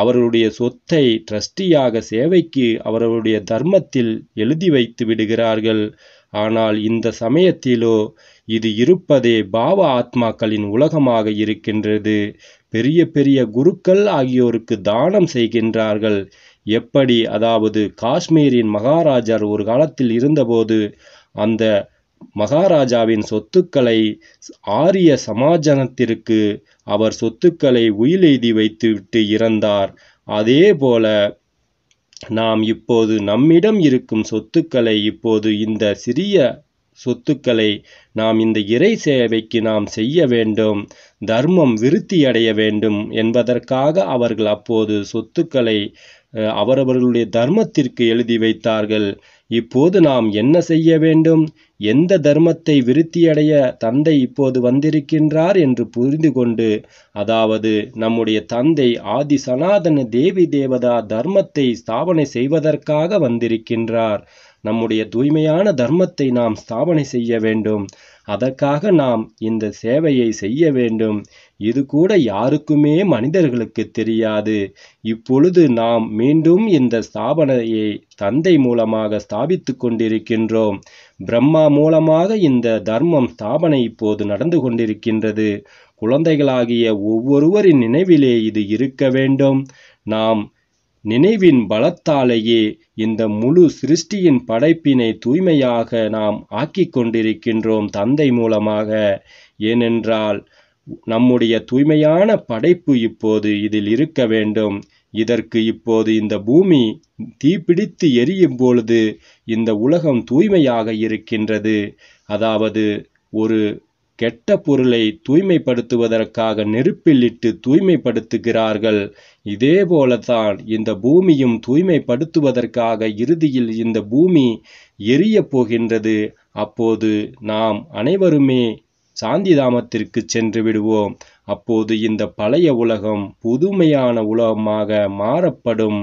அவர்களுடைய சொத்தை ட்ரஸ்டியாக சேவைக்கு அவர்களுடைய தர்மத்தில் எழுதி வைத்து விடுகிறார்கள் ஆனால் இந்த சமயத்திலோ இது இருப்பதே பாவ ஆத்மாக்களின் உலகமாக இருக்கின்றது பெரிய பெரிய குருக்கள் ஆகியோருக்கு தானம் செய்கின்றார்கள் எப்படி அதாவது காஷ்மீரின் மகாராஜர் ஒரு காலத்தில் இருந்தபோது அந்த மகாராஜாவின் சொத்துக்களை ஆரிய சமாஜனத்திற்கு அவர் சொத்துக்களை உயிலெய்தி வைத்துவிட்டு இறந்தார் அதே போல நாம் இப்போது நம்மிடம் இருக்கும் சொத்துக்களை இப்போது இந்த சிறிய சொத்துக்களை நாம் இந்த இறை சேவைக்கு நாம் செய்ய வேண்டும் தர்மம் விருத்தியடைய வேண்டும் என்பதற்காக அவர்கள் அப்போது சொத்துக்களை அவரவர்களுடைய தர்மத்திற்கு எழுதி வைத்தார்கள் இப்போது நாம் என்ன செய்ய வேண்டும் எந்த தர்மத்தை விருத்தியடைய தந்தை இப்போது வந்திருக்கின்றார் என்று புரிந்து கொண்டு அதாவது நம்முடைய தந்தை ஆதி சனாதன தேவி தேவதா தர்மத்தை ஸ்தாபனை செய்வதற்காக வந்திருக்கின்றார் நம்முடைய தூய்மையான தர்மத்தை நாம் ஸ்தாபனை செய்ய வேண்டும் அதற்காக நாம் இந்த சேவையை செய்ய வேண்டும் இது கூட யாருக்குமே மனிதர்களுக்கு தெரியாது இப்பொழுது நாம் மீண்டும் இந்த ஸ்தாபனையை தந்தை மூலமாக ஸ்தாபித்து கொண்டிருக்கின்றோம் பிரம்மா மூலமாக இந்த தர்மம் ஸ்தாபனை இப்போது நடந்து கொண்டிருக்கின்றது குழந்தைகளாகிய ஒவ்வொருவரின் நினைவிலே இது இருக்க வேண்டும் நாம் நினைவின் பலத்தாலேயே இந்த முழு சிருஷ்டியின் படைப்பினை தூய்மையாக நாம் ஆக்கிக் கொண்டிருக்கின்றோம் தந்தை மூலமாக ஏனென்றால் நம்முடைய தூய்மையான படைப்பு இப்போது இதில் இருக்க வேண்டும் இதற்கு இப்போது இந்த பூமி தீப்பிடித்து எரியும் பொழுது இந்த உலகம் தூய்மையாக இருக்கின்றது அதாவது ஒரு கெட்ட பொருளை தூய்மைப்படுத்துவதற்காக நெருப்பில் இட்டு தூய்மைப்படுத்துகிறார்கள் இதே போலத்தான் இந்த பூமியும் தூய்மைப்படுத்துவதற்காக இறுதியில் இந்த பூமி எரியப் போகின்றது அப்போது நாம் அனைவருமே சாந்திதாமத்திற்கு சென்று விடுவோம் அப்போது இந்த பழைய உலகம் புதுமையான உலகமாக மாறப்படும்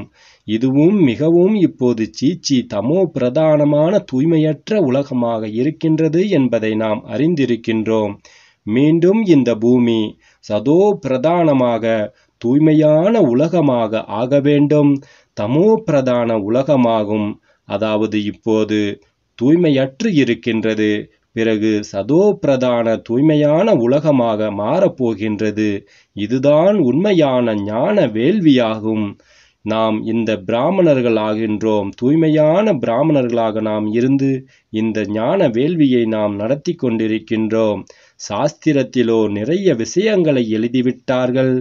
இதுவும் மிகவும் இப்போது சீச்சி தமோ பிரதானமான தூய்மையற்ற உலகமாக இருக்கின்றது என்பதை நாம் அறிந்திருக்கின்றோம் மீண்டும் இந்த பூமி சதோ பிரதானமாக தூய்மையான உலகமாக ஆக வேண்டும் தமோ பிரதான உலகமாகும் அதாவது இப்போது தூய்மையற்று இருக்கின்றது பிறகு சதோபிரதான தூய்மையான உலகமாக மாறப்போகின்றது இதுதான் உண்மையான ஞான வேள்வியாகும் நாம் இந்த பிராமணர்கள் ஆகின்றோம் தூய்மையான பிராமணர்களாக நாம் இருந்து இந்த ஞான வேள்வியை நாம் நடத்தி கொண்டிருக்கின்றோம் சாஸ்திரத்திலோ நிறைய விஷயங்களை எழுதிவிட்டார்கள்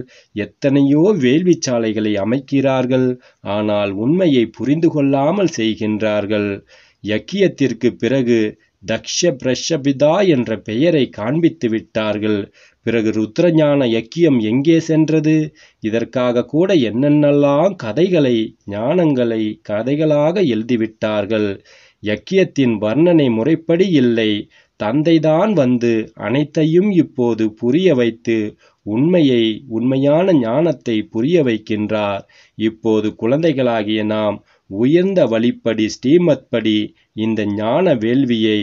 எத்தனையோ வேள்விச்சாலைகளை அமைக்கிறார்கள் ஆனால் உண்மையை புரிந்து கொள்ளாமல் செய்கின்றார்கள் யக்கியத்திற்கு பிறகு தக்ஷ பிரஷபிதா என்ற பெயரை காண்பித்து விட்டார்கள் பிறகு ருத்ரஞான யக்கியம் எங்கே சென்றது இதற்காக கூட என்னென்னலாம் கதைகளை ஞானங்களை கதைகளாக எழுதிவிட்டார்கள் யக்கியத்தின் வர்ணனை முறைப்படி இல்லை தந்தைதான் வந்து அனைத்தையும் இப்போது புரிய வைத்து உண்மையை உண்மையான ஞானத்தை புரிய வைக்கின்றார் இப்போது குழந்தைகளாகிய நாம் உயர்ந்த வழிப்படி ஸ்ரீமத்படி இந்த ஞான வேள்வியை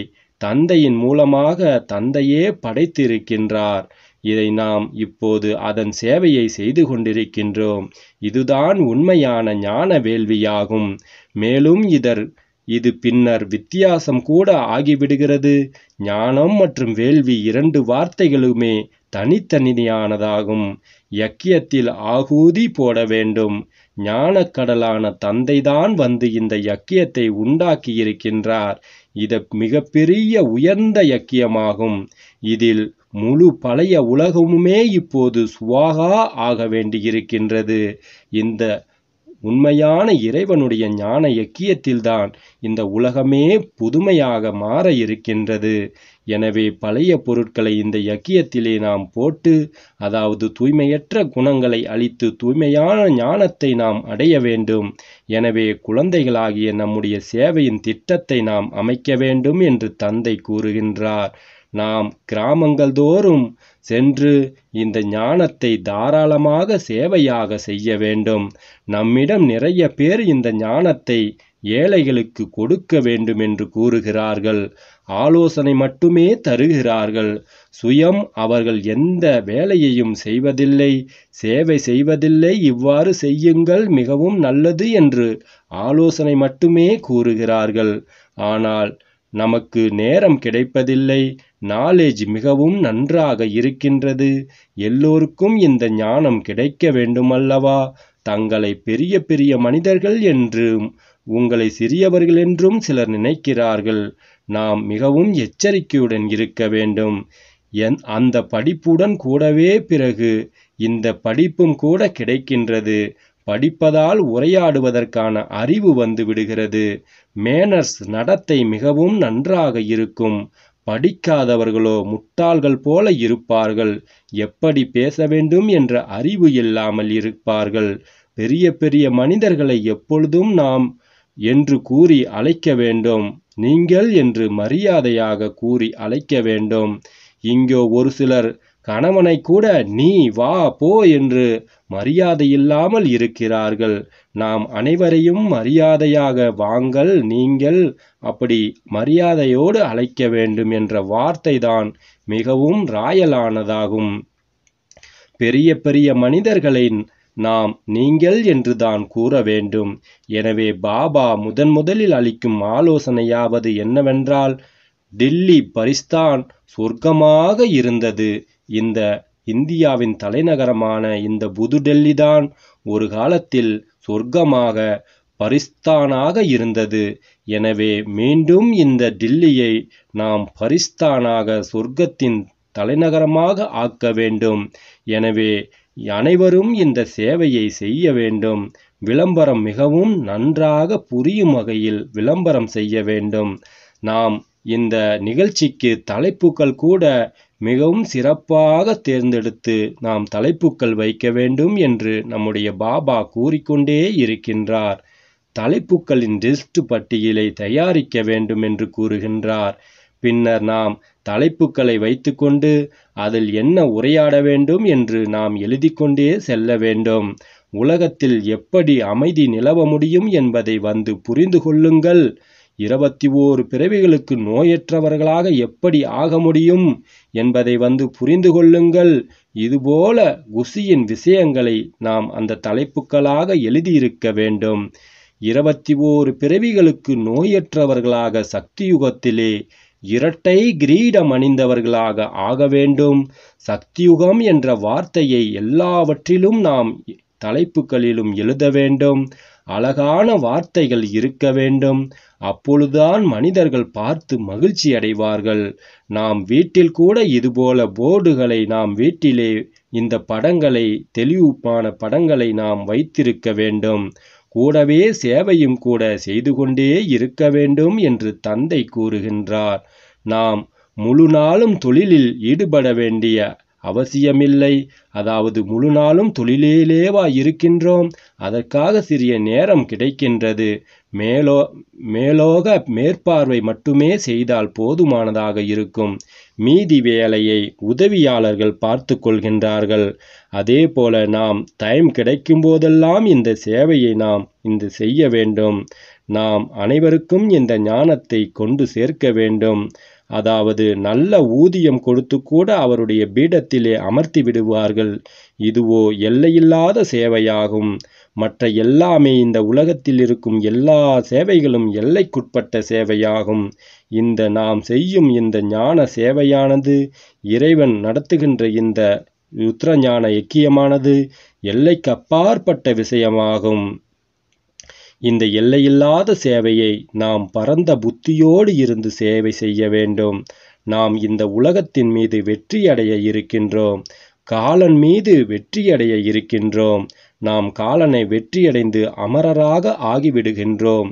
தந்தையின் மூலமாக தந்தையே படைத்திருக்கின்றார் இதை நாம் இப்போது அதன் சேவையை செய்து கொண்டிருக்கின்றோம் இதுதான் உண்மையான ஞான வேள்வியாகும் மேலும் இதர் இது பின்னர் வித்தியாசம் கூட ஆகிவிடுகிறது ஞானம் மற்றும் வேள்வி இரண்டு வார்த்தைகளுமே தனித்தனியானதாகும் யக்கியத்தில் ஆகூதி போட வேண்டும் ஞானக்கடலான தந்தைதான் வந்து இந்த யக்கியத்தை உண்டாக்கியிருக்கின்றார் இது மிகப்பெரிய உயர்ந்த யக்கியமாகும் இதில் முழு பழைய உலகமுமே இப்போது சுவாகா ஆக வேண்டியிருக்கின்றது இந்த உண்மையான இறைவனுடைய ஞான இயக்கியத்தில்தான் இந்த உலகமே புதுமையாக மாற இருக்கின்றது எனவே பழைய பொருட்களை இந்த யக்கியத்திலே நாம் போட்டு அதாவது தூய்மையற்ற குணங்களை அழித்து தூய்மையான ஞானத்தை நாம் அடைய வேண்டும் எனவே குழந்தைகளாகிய நம்முடைய சேவையின் திட்டத்தை நாம் அமைக்க வேண்டும் என்று தந்தை கூறுகின்றார் நாம் கிராமங்கள் தோறும் சென்று இந்த ஞானத்தை தாராளமாக சேவையாக செய்ய வேண்டும் நம்மிடம் நிறைய பேர் இந்த ஞானத்தை ஏழைகளுக்கு கொடுக்க வேண்டும் என்று கூறுகிறார்கள் ஆலோசனை மட்டுமே தருகிறார்கள் சுயம் அவர்கள் எந்த வேலையையும் செய்வதில்லை சேவை செய்வதில்லை இவ்வாறு செய்யுங்கள் மிகவும் நல்லது என்று ஆலோசனை மட்டுமே கூறுகிறார்கள் ஆனால் நமக்கு நேரம் கிடைப்பதில்லை நாலேஜ் மிகவும் நன்றாக இருக்கின்றது எல்லோருக்கும் இந்த ஞானம் கிடைக்க வேண்டுமல்லவா தங்களை பெரிய பெரிய மனிதர்கள் என்றும் உங்களை சிறியவர்கள் என்றும் சிலர் நினைக்கிறார்கள் நாம் மிகவும் எச்சரிக்கையுடன் இருக்க வேண்டும் என் அந்த படிப்புடன் கூடவே பிறகு இந்த படிப்பும் கூட கிடைக்கின்றது படிப்பதால் உரையாடுவதற்கான அறிவு வந்து விடுகிறது மேனர்ஸ் நடத்தை மிகவும் நன்றாக இருக்கும் படிக்காதவர்களோ முட்டாள்கள் போல இருப்பார்கள் எப்படி பேச வேண்டும் என்ற அறிவு இல்லாமல் இருப்பார்கள் பெரிய பெரிய மனிதர்களை எப்பொழுதும் நாம் என்று கூறி அழைக்க வேண்டும் நீங்கள் என்று மரியாதையாக கூறி அழைக்க வேண்டும் இங்கோ ஒரு சிலர் கணவனை கூட நீ வா போ என்று மரியாதையில்லாமல் இருக்கிறார்கள் நாம் அனைவரையும் மரியாதையாக வாங்கள் நீங்கள் அப்படி மரியாதையோடு அழைக்க வேண்டும் என்ற வார்த்தைதான் மிகவும் ராயலானதாகும் பெரிய பெரிய மனிதர்களின் நாம் நீங்கள் என்றுதான் கூற வேண்டும் எனவே பாபா முதன் முதலில் அளிக்கும் ஆலோசனையாவது என்னவென்றால் டில்லி பரிஸ்தான் சொர்க்கமாக இருந்தது இந்த இந்தியாவின் தலைநகரமான இந்த புது தான் ஒரு காலத்தில் சொர்க்கமாக பரிஸ்தானாக இருந்தது எனவே மீண்டும் இந்த டில்லியை நாம் பரிஸ்தானாக சொர்க்கத்தின் தலைநகரமாக ஆக்க வேண்டும் எனவே அனைவரும் இந்த சேவையை செய்ய வேண்டும் விளம்பரம் மிகவும் நன்றாக புரியும் வகையில் விளம்பரம் செய்ய வேண்டும் நாம் இந்த நிகழ்ச்சிக்கு தலைப்புகள் கூட மிகவும் சிறப்பாக தேர்ந்தெடுத்து நாம் தலைப்புகள் வைக்க வேண்டும் என்று நம்முடைய பாபா கூறிக்கொண்டே இருக்கின்றார் தலைப்புகளின் லிஸ்ட் பட்டியலை தயாரிக்க வேண்டும் என்று கூறுகின்றார் பின்னர் நாம் தலைப்புக்களை வைத்துக்கொண்டு அதில் என்ன உரையாட வேண்டும் என்று நாம் எழுதிக்கொண்டே செல்ல வேண்டும் உலகத்தில் எப்படி அமைதி நிலவ முடியும் என்பதை வந்து புரிந்து கொள்ளுங்கள் இருபத்தி ஓரு பிறவிகளுக்கு நோயற்றவர்களாக எப்படி ஆக முடியும் என்பதை வந்து புரிந்து கொள்ளுங்கள் இதுபோல குசியின் விஷயங்களை நாம் அந்த தலைப்புக்களாக எழுதியிருக்க வேண்டும் இருபத்தி ஓரு பிறவிகளுக்கு நோயற்றவர்களாக சக்தியுகத்திலே இரட்டை கிரீடம் அணிந்தவர்களாக ஆக வேண்டும் சக்தியுகம் என்ற வார்த்தையை எல்லாவற்றிலும் நாம் தலைப்புகளிலும் எழுத வேண்டும் அழகான வார்த்தைகள் இருக்க வேண்டும் அப்பொழுதுதான் மனிதர்கள் பார்த்து மகிழ்ச்சி அடைவார்கள் நாம் வீட்டில் கூட இதுபோல போர்டுகளை நாம் வீட்டிலே இந்த படங்களை தெளிவுப்பான படங்களை நாம் வைத்திருக்க வேண்டும் கூடவே சேவையும் கூட செய்து கொண்டே இருக்க வேண்டும் என்று தந்தை கூறுகின்றார் நாம் முழு நாளும் தொழிலில் ஈடுபட வேண்டிய அவசியமில்லை அதாவது முழு நாளும் தொழிலேலேவா இருக்கின்றோம் அதற்காக சிறிய நேரம் கிடைக்கின்றது மேலோ மேலோக மேற்பார்வை மட்டுமே செய்தால் போதுமானதாக இருக்கும் மீதி வேலையை உதவியாளர்கள் பார்த்து கொள்கின்றார்கள் அதேபோல நாம் டைம் கிடைக்கும் போதெல்லாம் இந்த சேவையை நாம் இந்த செய்ய வேண்டும் நாம் அனைவருக்கும் இந்த ஞானத்தை கொண்டு சேர்க்க வேண்டும் அதாவது நல்ல ஊதியம் கொடுத்து கூட அவருடைய பீடத்திலே அமர்த்தி விடுவார்கள் இதுவோ எல்லையில்லாத சேவையாகும் மற்ற எல்லாமே இந்த உலகத்தில் இருக்கும் எல்லா சேவைகளும் எல்லைக்குட்பட்ட சேவையாகும் இந்த நாம் செய்யும் இந்த ஞான சேவையானது இறைவன் நடத்துகின்ற இந்த ருத்ர ஞான இக்கியமானது எல்லைக்கு அப்பாற்பட்ட விஷயமாகும் இந்த எல்லையில்லாத சேவையை நாம் பரந்த புத்தியோடு இருந்து சேவை செய்ய வேண்டும் நாம் இந்த உலகத்தின் மீது வெற்றியடைய இருக்கின்றோம் காலன் மீது வெற்றியடைய இருக்கின்றோம் நாம் காலனை வெற்றியடைந்து அமரராக ஆகிவிடுகின்றோம்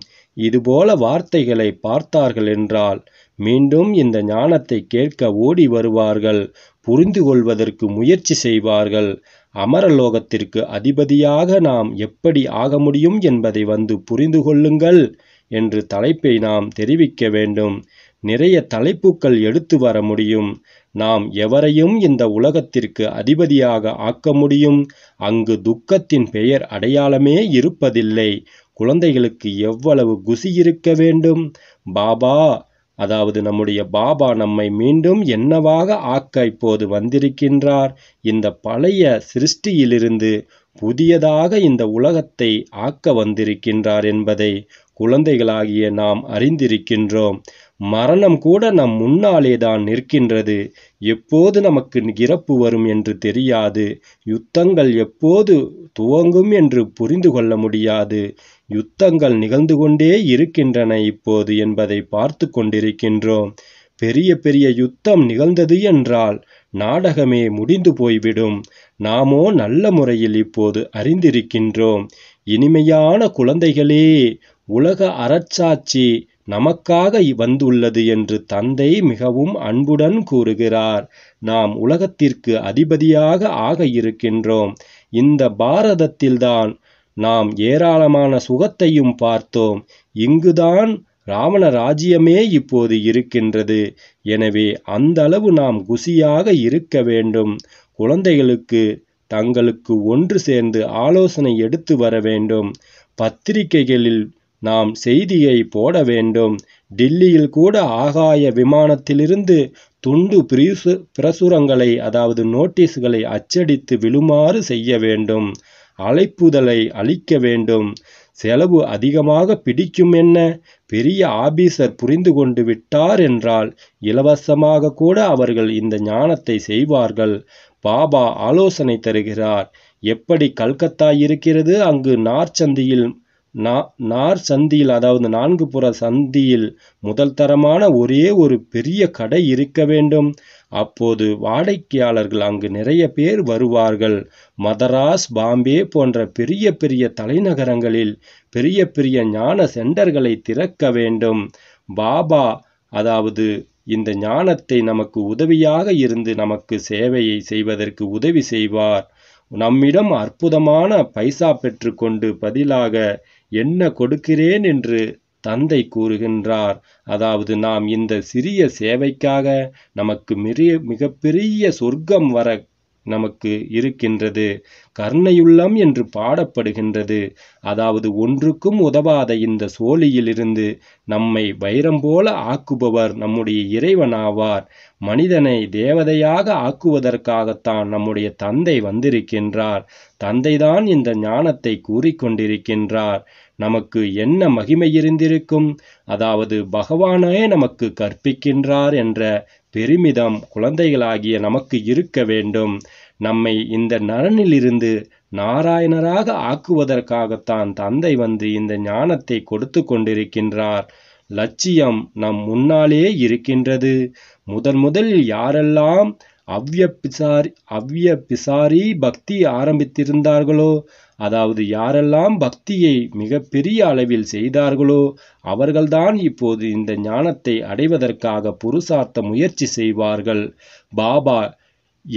இதுபோல வார்த்தைகளை பார்த்தார்கள் என்றால் மீண்டும் இந்த ஞானத்தை கேட்க ஓடி வருவார்கள் புரிந்து கொள்வதற்கு முயற்சி செய்வார்கள் அமரலோகத்திற்கு அதிபதியாக நாம் எப்படி ஆக முடியும் என்பதை வந்து புரிந்து கொள்ளுங்கள் என்று தலைப்பை நாம் தெரிவிக்க வேண்டும் நிறைய தலைப்புக்கள் எடுத்து வர முடியும் நாம் எவரையும் இந்த உலகத்திற்கு அதிபதியாக ஆக்க முடியும் அங்கு துக்கத்தின் பெயர் அடையாளமே இருப்பதில்லை குழந்தைகளுக்கு எவ்வளவு குசி இருக்க வேண்டும் பாபா அதாவது நம்முடைய பாபா நம்மை மீண்டும் என்னவாக ஆக்க இப்போது வந்திருக்கின்றார் இந்த பழைய சிருஷ்டியிலிருந்து புதியதாக இந்த உலகத்தை ஆக்க வந்திருக்கின்றார் என்பதை குழந்தைகளாகிய நாம் அறிந்திருக்கின்றோம் மரணம் கூட நம் முன்னாலே தான் நிற்கின்றது எப்போது நமக்கு இறப்பு வரும் என்று தெரியாது யுத்தங்கள் எப்போது துவங்கும் என்று புரிந்து கொள்ள முடியாது யுத்தங்கள் நிகழ்ந்து கொண்டே இருக்கின்றன இப்போது என்பதை பார்த்து கொண்டிருக்கின்றோம் பெரிய பெரிய யுத்தம் நிகழ்ந்தது என்றால் நாடகமே முடிந்து போய்விடும் நாமோ நல்ல முறையில் இப்போது அறிந்திருக்கின்றோம் இனிமையான குழந்தைகளே உலக அறச்சாட்சி நமக்காக வந்துள்ளது என்று தந்தை மிகவும் அன்புடன் கூறுகிறார் நாம் உலகத்திற்கு அதிபதியாக ஆக இருக்கின்றோம் இந்த பாரதத்தில்தான் நாம் ஏராளமான சுகத்தையும் பார்த்தோம் இங்குதான் ராவண ராஜ்யமே இப்போது இருக்கின்றது எனவே அந்த அளவு நாம் குசியாக இருக்க வேண்டும் குழந்தைகளுக்கு தங்களுக்கு ஒன்று சேர்ந்து ஆலோசனை எடுத்து வர வேண்டும் பத்திரிகைகளில் நாம் செய்தியை போட வேண்டும் டில்லியில் கூட ஆகாய விமானத்திலிருந்து துண்டு பிரீசு பிரசுரங்களை அதாவது நோட்டீஸ்களை அச்சடித்து விழுமாறு செய்ய வேண்டும் அழைப்புதலை அளிக்க வேண்டும் செலவு அதிகமாக பிடிக்கும் என்ன பெரிய ஆபீசர் புரிந்து கொண்டு விட்டார் என்றால் இலவசமாக கூட அவர்கள் இந்த ஞானத்தை செய்வார்கள் பாபா ஆலோசனை தருகிறார் எப்படி கல்கத்தா இருக்கிறது அங்கு நார்ச்சந்தியில் நா நார் சந்தியில் அதாவது நான்கு புற சந்தியில் முதல் தரமான ஒரே ஒரு பெரிய கடை இருக்க வேண்டும் அப்போது வாடிக்கையாளர்கள் அங்கு நிறைய பேர் வருவார்கள் மதராஸ் பாம்பே போன்ற பெரிய பெரிய தலைநகரங்களில் பெரிய பெரிய ஞான சென்டர்களை திறக்க வேண்டும் பாபா அதாவது இந்த ஞானத்தை நமக்கு உதவியாக இருந்து நமக்கு சேவையை செய்வதற்கு உதவி செய்வார் நம்மிடம் அற்புதமான பைசா பெற்றுக்கொண்டு பதிலாக என்ன கொடுக்கிறேன் என்று தந்தை கூறுகின்றார் அதாவது நாம் இந்த சிறிய சேவைக்காக நமக்கு மிக மிகப்பெரிய சொர்க்கம் வர நமக்கு இருக்கின்றது கர்ணையுள்ளம் என்று பாடப்படுகின்றது அதாவது ஒன்றுக்கும் உதவாத இந்த சோழியிலிருந்து நம்மை வைரம் போல ஆக்குபவர் நம்முடைய இறைவனாவார் மனிதனை தேவதையாக ஆக்குவதற்காகத்தான் நம்முடைய தந்தை வந்திருக்கின்றார் தந்தைதான் இந்த ஞானத்தை கூறிக்கொண்டிருக்கின்றார் நமக்கு என்ன மகிமை இருந்திருக்கும் அதாவது பகவானே நமக்கு கற்பிக்கின்றார் என்ற பெருமிதம் குழந்தைகளாகிய நமக்கு இருக்க வேண்டும் நம்மை இந்த நலனிலிருந்து நாராயணராக ஆக்குவதற்காகத்தான் தந்தை வந்து இந்த ஞானத்தை கொடுத்து கொண்டிருக்கின்றார் லட்சியம் நம் முன்னாலே இருக்கின்றது முதன் முதலில் யாரெல்லாம் அவ்ய பிசாரி அவ்ய பிசாரி பக்தி ஆரம்பித்திருந்தார்களோ அதாவது யாரெல்லாம் பக்தியை மிக பெரிய அளவில் செய்தார்களோ அவர்கள்தான் இப்போது இந்த ஞானத்தை அடைவதற்காக புருஷார்த்த முயற்சி செய்வார்கள் பாபா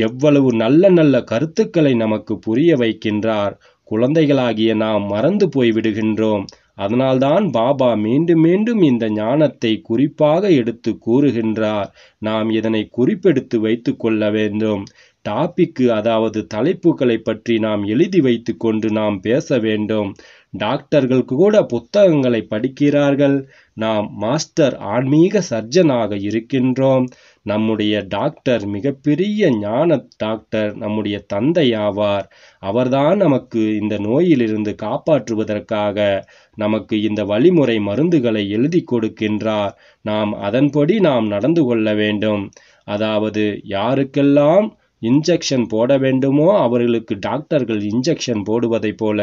எவ்வளவு நல்ல நல்ல கருத்துக்களை நமக்கு புரிய வைக்கின்றார் குழந்தைகளாகிய நாம் மறந்து போய்விடுகின்றோம் அதனால்தான் பாபா மீண்டும் மீண்டும் இந்த ஞானத்தை குறிப்பாக எடுத்து கூறுகின்றார் நாம் இதனை குறிப்பெடுத்து வைத்து கொள்ள வேண்டும் டாபிக்கு அதாவது தலைப்புகளை பற்றி நாம் எழுதி வைத்து கொண்டு நாம் பேச வேண்டும் டாக்டர்கள் கூட புத்தகங்களை படிக்கிறார்கள் நாம் மாஸ்டர் ஆன்மீக சர்ஜனாக இருக்கின்றோம் நம்முடைய டாக்டர் மிகப்பெரிய ஞான டாக்டர் நம்முடைய தந்தை ஆவார் அவர்தான் நமக்கு இந்த நோயிலிருந்து காப்பாற்றுவதற்காக நமக்கு இந்த வழிமுறை மருந்துகளை எழுதி கொடுக்கின்றார் நாம் அதன்படி நாம் நடந்து கொள்ள வேண்டும் அதாவது யாருக்கெல்லாம் இன்ஜெக்ஷன் போட வேண்டுமோ அவர்களுக்கு டாக்டர்கள் இன்ஜெக்ஷன் போடுவதைப் போல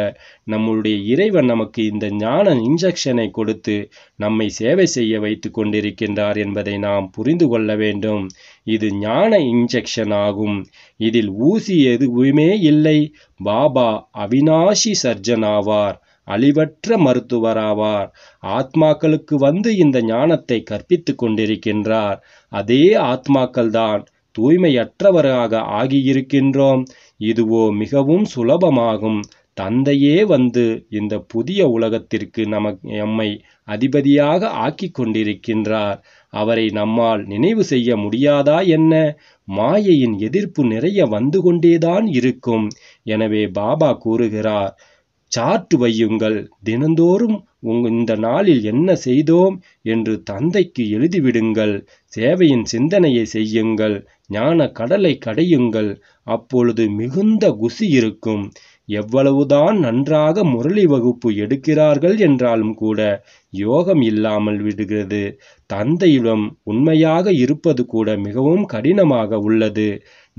நம்முடைய இறைவன் நமக்கு இந்த ஞான இன்ஜெக்ஷனை கொடுத்து நம்மை சேவை செய்ய வைத்து கொண்டிருக்கின்றார் என்பதை நாம் புரிந்து கொள்ள வேண்டும் இது ஞான இன்ஜெக்ஷன் ஆகும் இதில் ஊசி எதுவுமே இல்லை பாபா அவினாஷி சர்ஜன் ஆவார் அழிவற்ற மருத்துவராவார் ஆத்மாக்களுக்கு வந்து இந்த ஞானத்தை கற்பித்து கொண்டிருக்கின்றார் அதே ஆத்மாக்கள்தான் தூய்மையற்றவராக ஆகியிருக்கின்றோம் இதுவோ மிகவும் சுலபமாகும் தந்தையே வந்து இந்த புதிய உலகத்திற்கு நம எம்மை அதிபதியாக ஆக்கி கொண்டிருக்கின்றார் அவரை நம்மால் நினைவு செய்ய முடியாதா என்ன மாயையின் எதிர்ப்பு நிறைய வந்து கொண்டேதான் இருக்கும் எனவே பாபா கூறுகிறார் சாற்று வையுங்கள் தினந்தோறும் உங் இந்த நாளில் என்ன செய்தோம் என்று தந்தைக்கு எழுதிவிடுங்கள் சேவையின் சிந்தனையை செய்யுங்கள் ஞான கடலை கடையுங்கள் அப்பொழுது மிகுந்த குசி இருக்கும் எவ்வளவுதான் நன்றாக முரளி வகுப்பு எடுக்கிறார்கள் என்றாலும் கூட யோகம் இல்லாமல் விடுகிறது தந்தையிடம் உண்மையாக இருப்பது கூட மிகவும் கடினமாக உள்ளது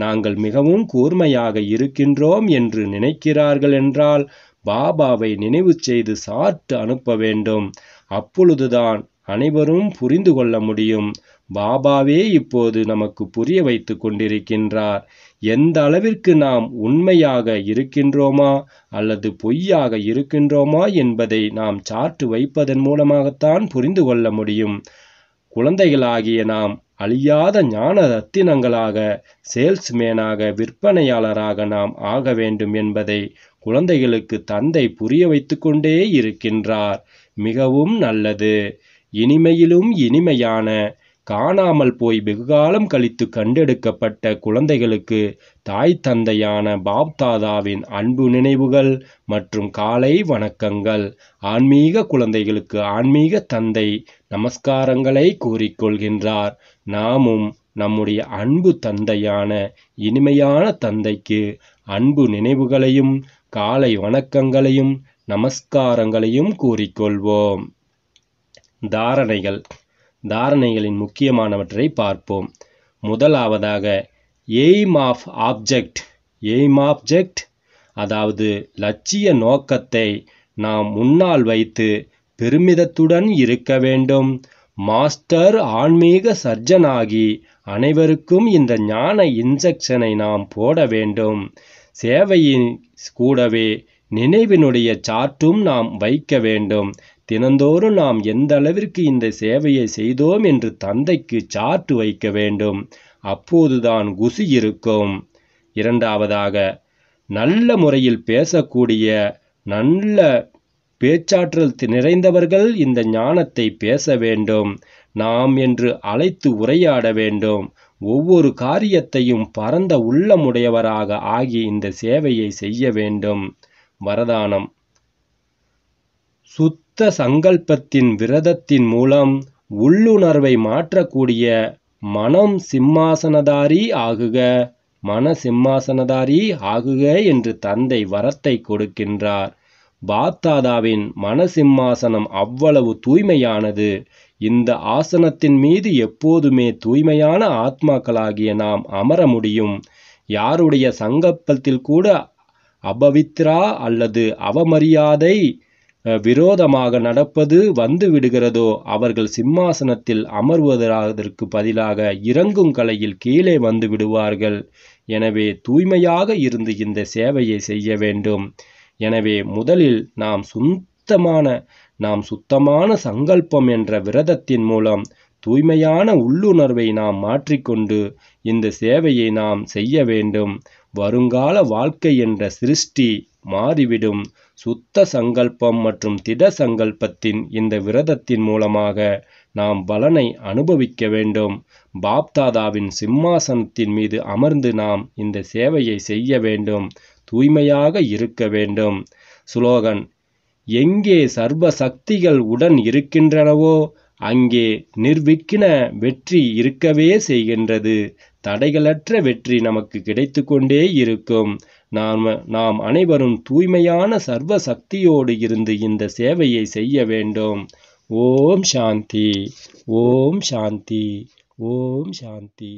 நாங்கள் மிகவும் கூர்மையாக இருக்கின்றோம் என்று நினைக்கிறார்கள் என்றால் பாபாவை நினைவு செய்து சார்ட்டு அனுப்ப வேண்டும் அப்பொழுதுதான் அனைவரும் புரிந்து கொள்ள முடியும் பாபாவே இப்போது நமக்கு புரிய வைத்து கொண்டிருக்கின்றார் எந்த அளவிற்கு நாம் உண்மையாக இருக்கின்றோமா அல்லது பொய்யாக இருக்கின்றோமா என்பதை நாம் சார்ட்டு வைப்பதன் மூலமாகத்தான் புரிந்து கொள்ள முடியும் குழந்தைகளாகிய நாம் அழியாத ஞான ரத்தினங்களாக சேல்ஸ்மேனாக விற்பனையாளராக நாம் ஆக வேண்டும் என்பதை குழந்தைகளுக்கு தந்தை புரிய வைத்துக்கொண்டே இருக்கின்றார் மிகவும் நல்லது இனிமையிலும் இனிமையான காணாமல் போய் வெகுகாலம் கழித்து கண்டெடுக்கப்பட்ட குழந்தைகளுக்கு தாய் தந்தையான பாப்தாதாவின் அன்பு நினைவுகள் மற்றும் காலை வணக்கங்கள் ஆன்மீக குழந்தைகளுக்கு ஆன்மீக தந்தை நமஸ்காரங்களை கூறிக்கொள்கின்றார் நாமும் நம்முடைய அன்பு தந்தையான இனிமையான தந்தைக்கு அன்பு நினைவுகளையும் காலை வணக்கங்களையும் நமஸ்காரங்களையும் கூறிக்கொள்வோம் தாரணைகள் தாரணைகளின் முக்கியமானவற்றை பார்ப்போம் முதலாவதாக aim of object aim object அதாவது லட்சிய நோக்கத்தை நாம் முன்னால் வைத்து பெருமிதத்துடன் இருக்க வேண்டும் மாஸ்டர் ஆன்மீக சர்ஜனாகி அனைவருக்கும் இந்த ஞான இன்ஜெக்ஷனை நாம் போட வேண்டும் சேவையின் கூடவே நினைவினுடைய சார்ட்டும் நாம் வைக்க வேண்டும் தினந்தோறும் நாம் எந்த அளவிற்கு இந்த சேவையை செய்தோம் என்று தந்தைக்கு சார்ட் வைக்க வேண்டும் அப்போதுதான் குசி இருக்கும் இரண்டாவதாக நல்ல முறையில் பேசக்கூடிய நல்ல பேச்சாற்றல் நிறைந்தவர்கள் இந்த ஞானத்தை பேச வேண்டும் நாம் என்று அழைத்து உரையாட வேண்டும் ஒவ்வொரு காரியத்தையும் பரந்த உள்ளமுடையவராக ஆகி இந்த சேவையை செய்ய வேண்டும் வரதானம் சுத்த சங்கல்பத்தின் விரதத்தின் மூலம் உள்ளுணர்வை மாற்றக்கூடிய மனம் சிம்மாசனதாரி ஆகுக மன சிம்மாசனதாரி ஆகுக என்று தந்தை வரத்தை கொடுக்கின்றார் பாப்தாதாவின் மனசிம்மாசனம் அவ்வளவு தூய்மையானது இந்த ஆசனத்தின் மீது எப்போதுமே தூய்மையான ஆத்மாக்களாகிய நாம் அமர முடியும் யாருடைய சங்கப்பத்தில் கூட அபவித்ரா அல்லது அவமரியாதை விரோதமாக நடப்பது வந்து விடுகிறதோ அவர்கள் சிம்மாசனத்தில் அமர்வதற்கு பதிலாக இறங்கும் கலையில் கீழே வந்து விடுவார்கள் எனவே தூய்மையாக இருந்து இந்த சேவையை செய்ய வேண்டும் எனவே முதலில் நாம் சுத்தமான நாம் சுத்தமான சங்கல்பம் என்ற விரதத்தின் மூலம் தூய்மையான உள்ளுணர்வை நாம் மாற்றிக்கொண்டு இந்த சேவையை நாம் செய்ய வேண்டும் வருங்கால வாழ்க்கை என்ற சிருஷ்டி மாறிவிடும் சுத்த சங்கல்பம் மற்றும் திட சங்கல்பத்தின் இந்த விரதத்தின் மூலமாக நாம் பலனை அனுபவிக்க வேண்டும் பாப்தாதாவின் சிம்மாசனத்தின் மீது அமர்ந்து நாம் இந்த சேவையை செய்ய வேண்டும் தூய்மையாக இருக்க வேண்டும் ஸ்லோகன் எங்கே சர்வ சக்திகள் உடன் இருக்கின்றனவோ அங்கே நிர்விக்கின வெற்றி இருக்கவே செய்கின்றது தடைகளற்ற வெற்றி நமக்கு கிடைத்து கொண்டே இருக்கும் நாம் நாம் அனைவரும் தூய்மையான சர்வ சக்தியோடு இருந்து இந்த சேவையை செய்ய வேண்டும் ஓம் சாந்தி ஓம் சாந்தி ஓம் சாந்தி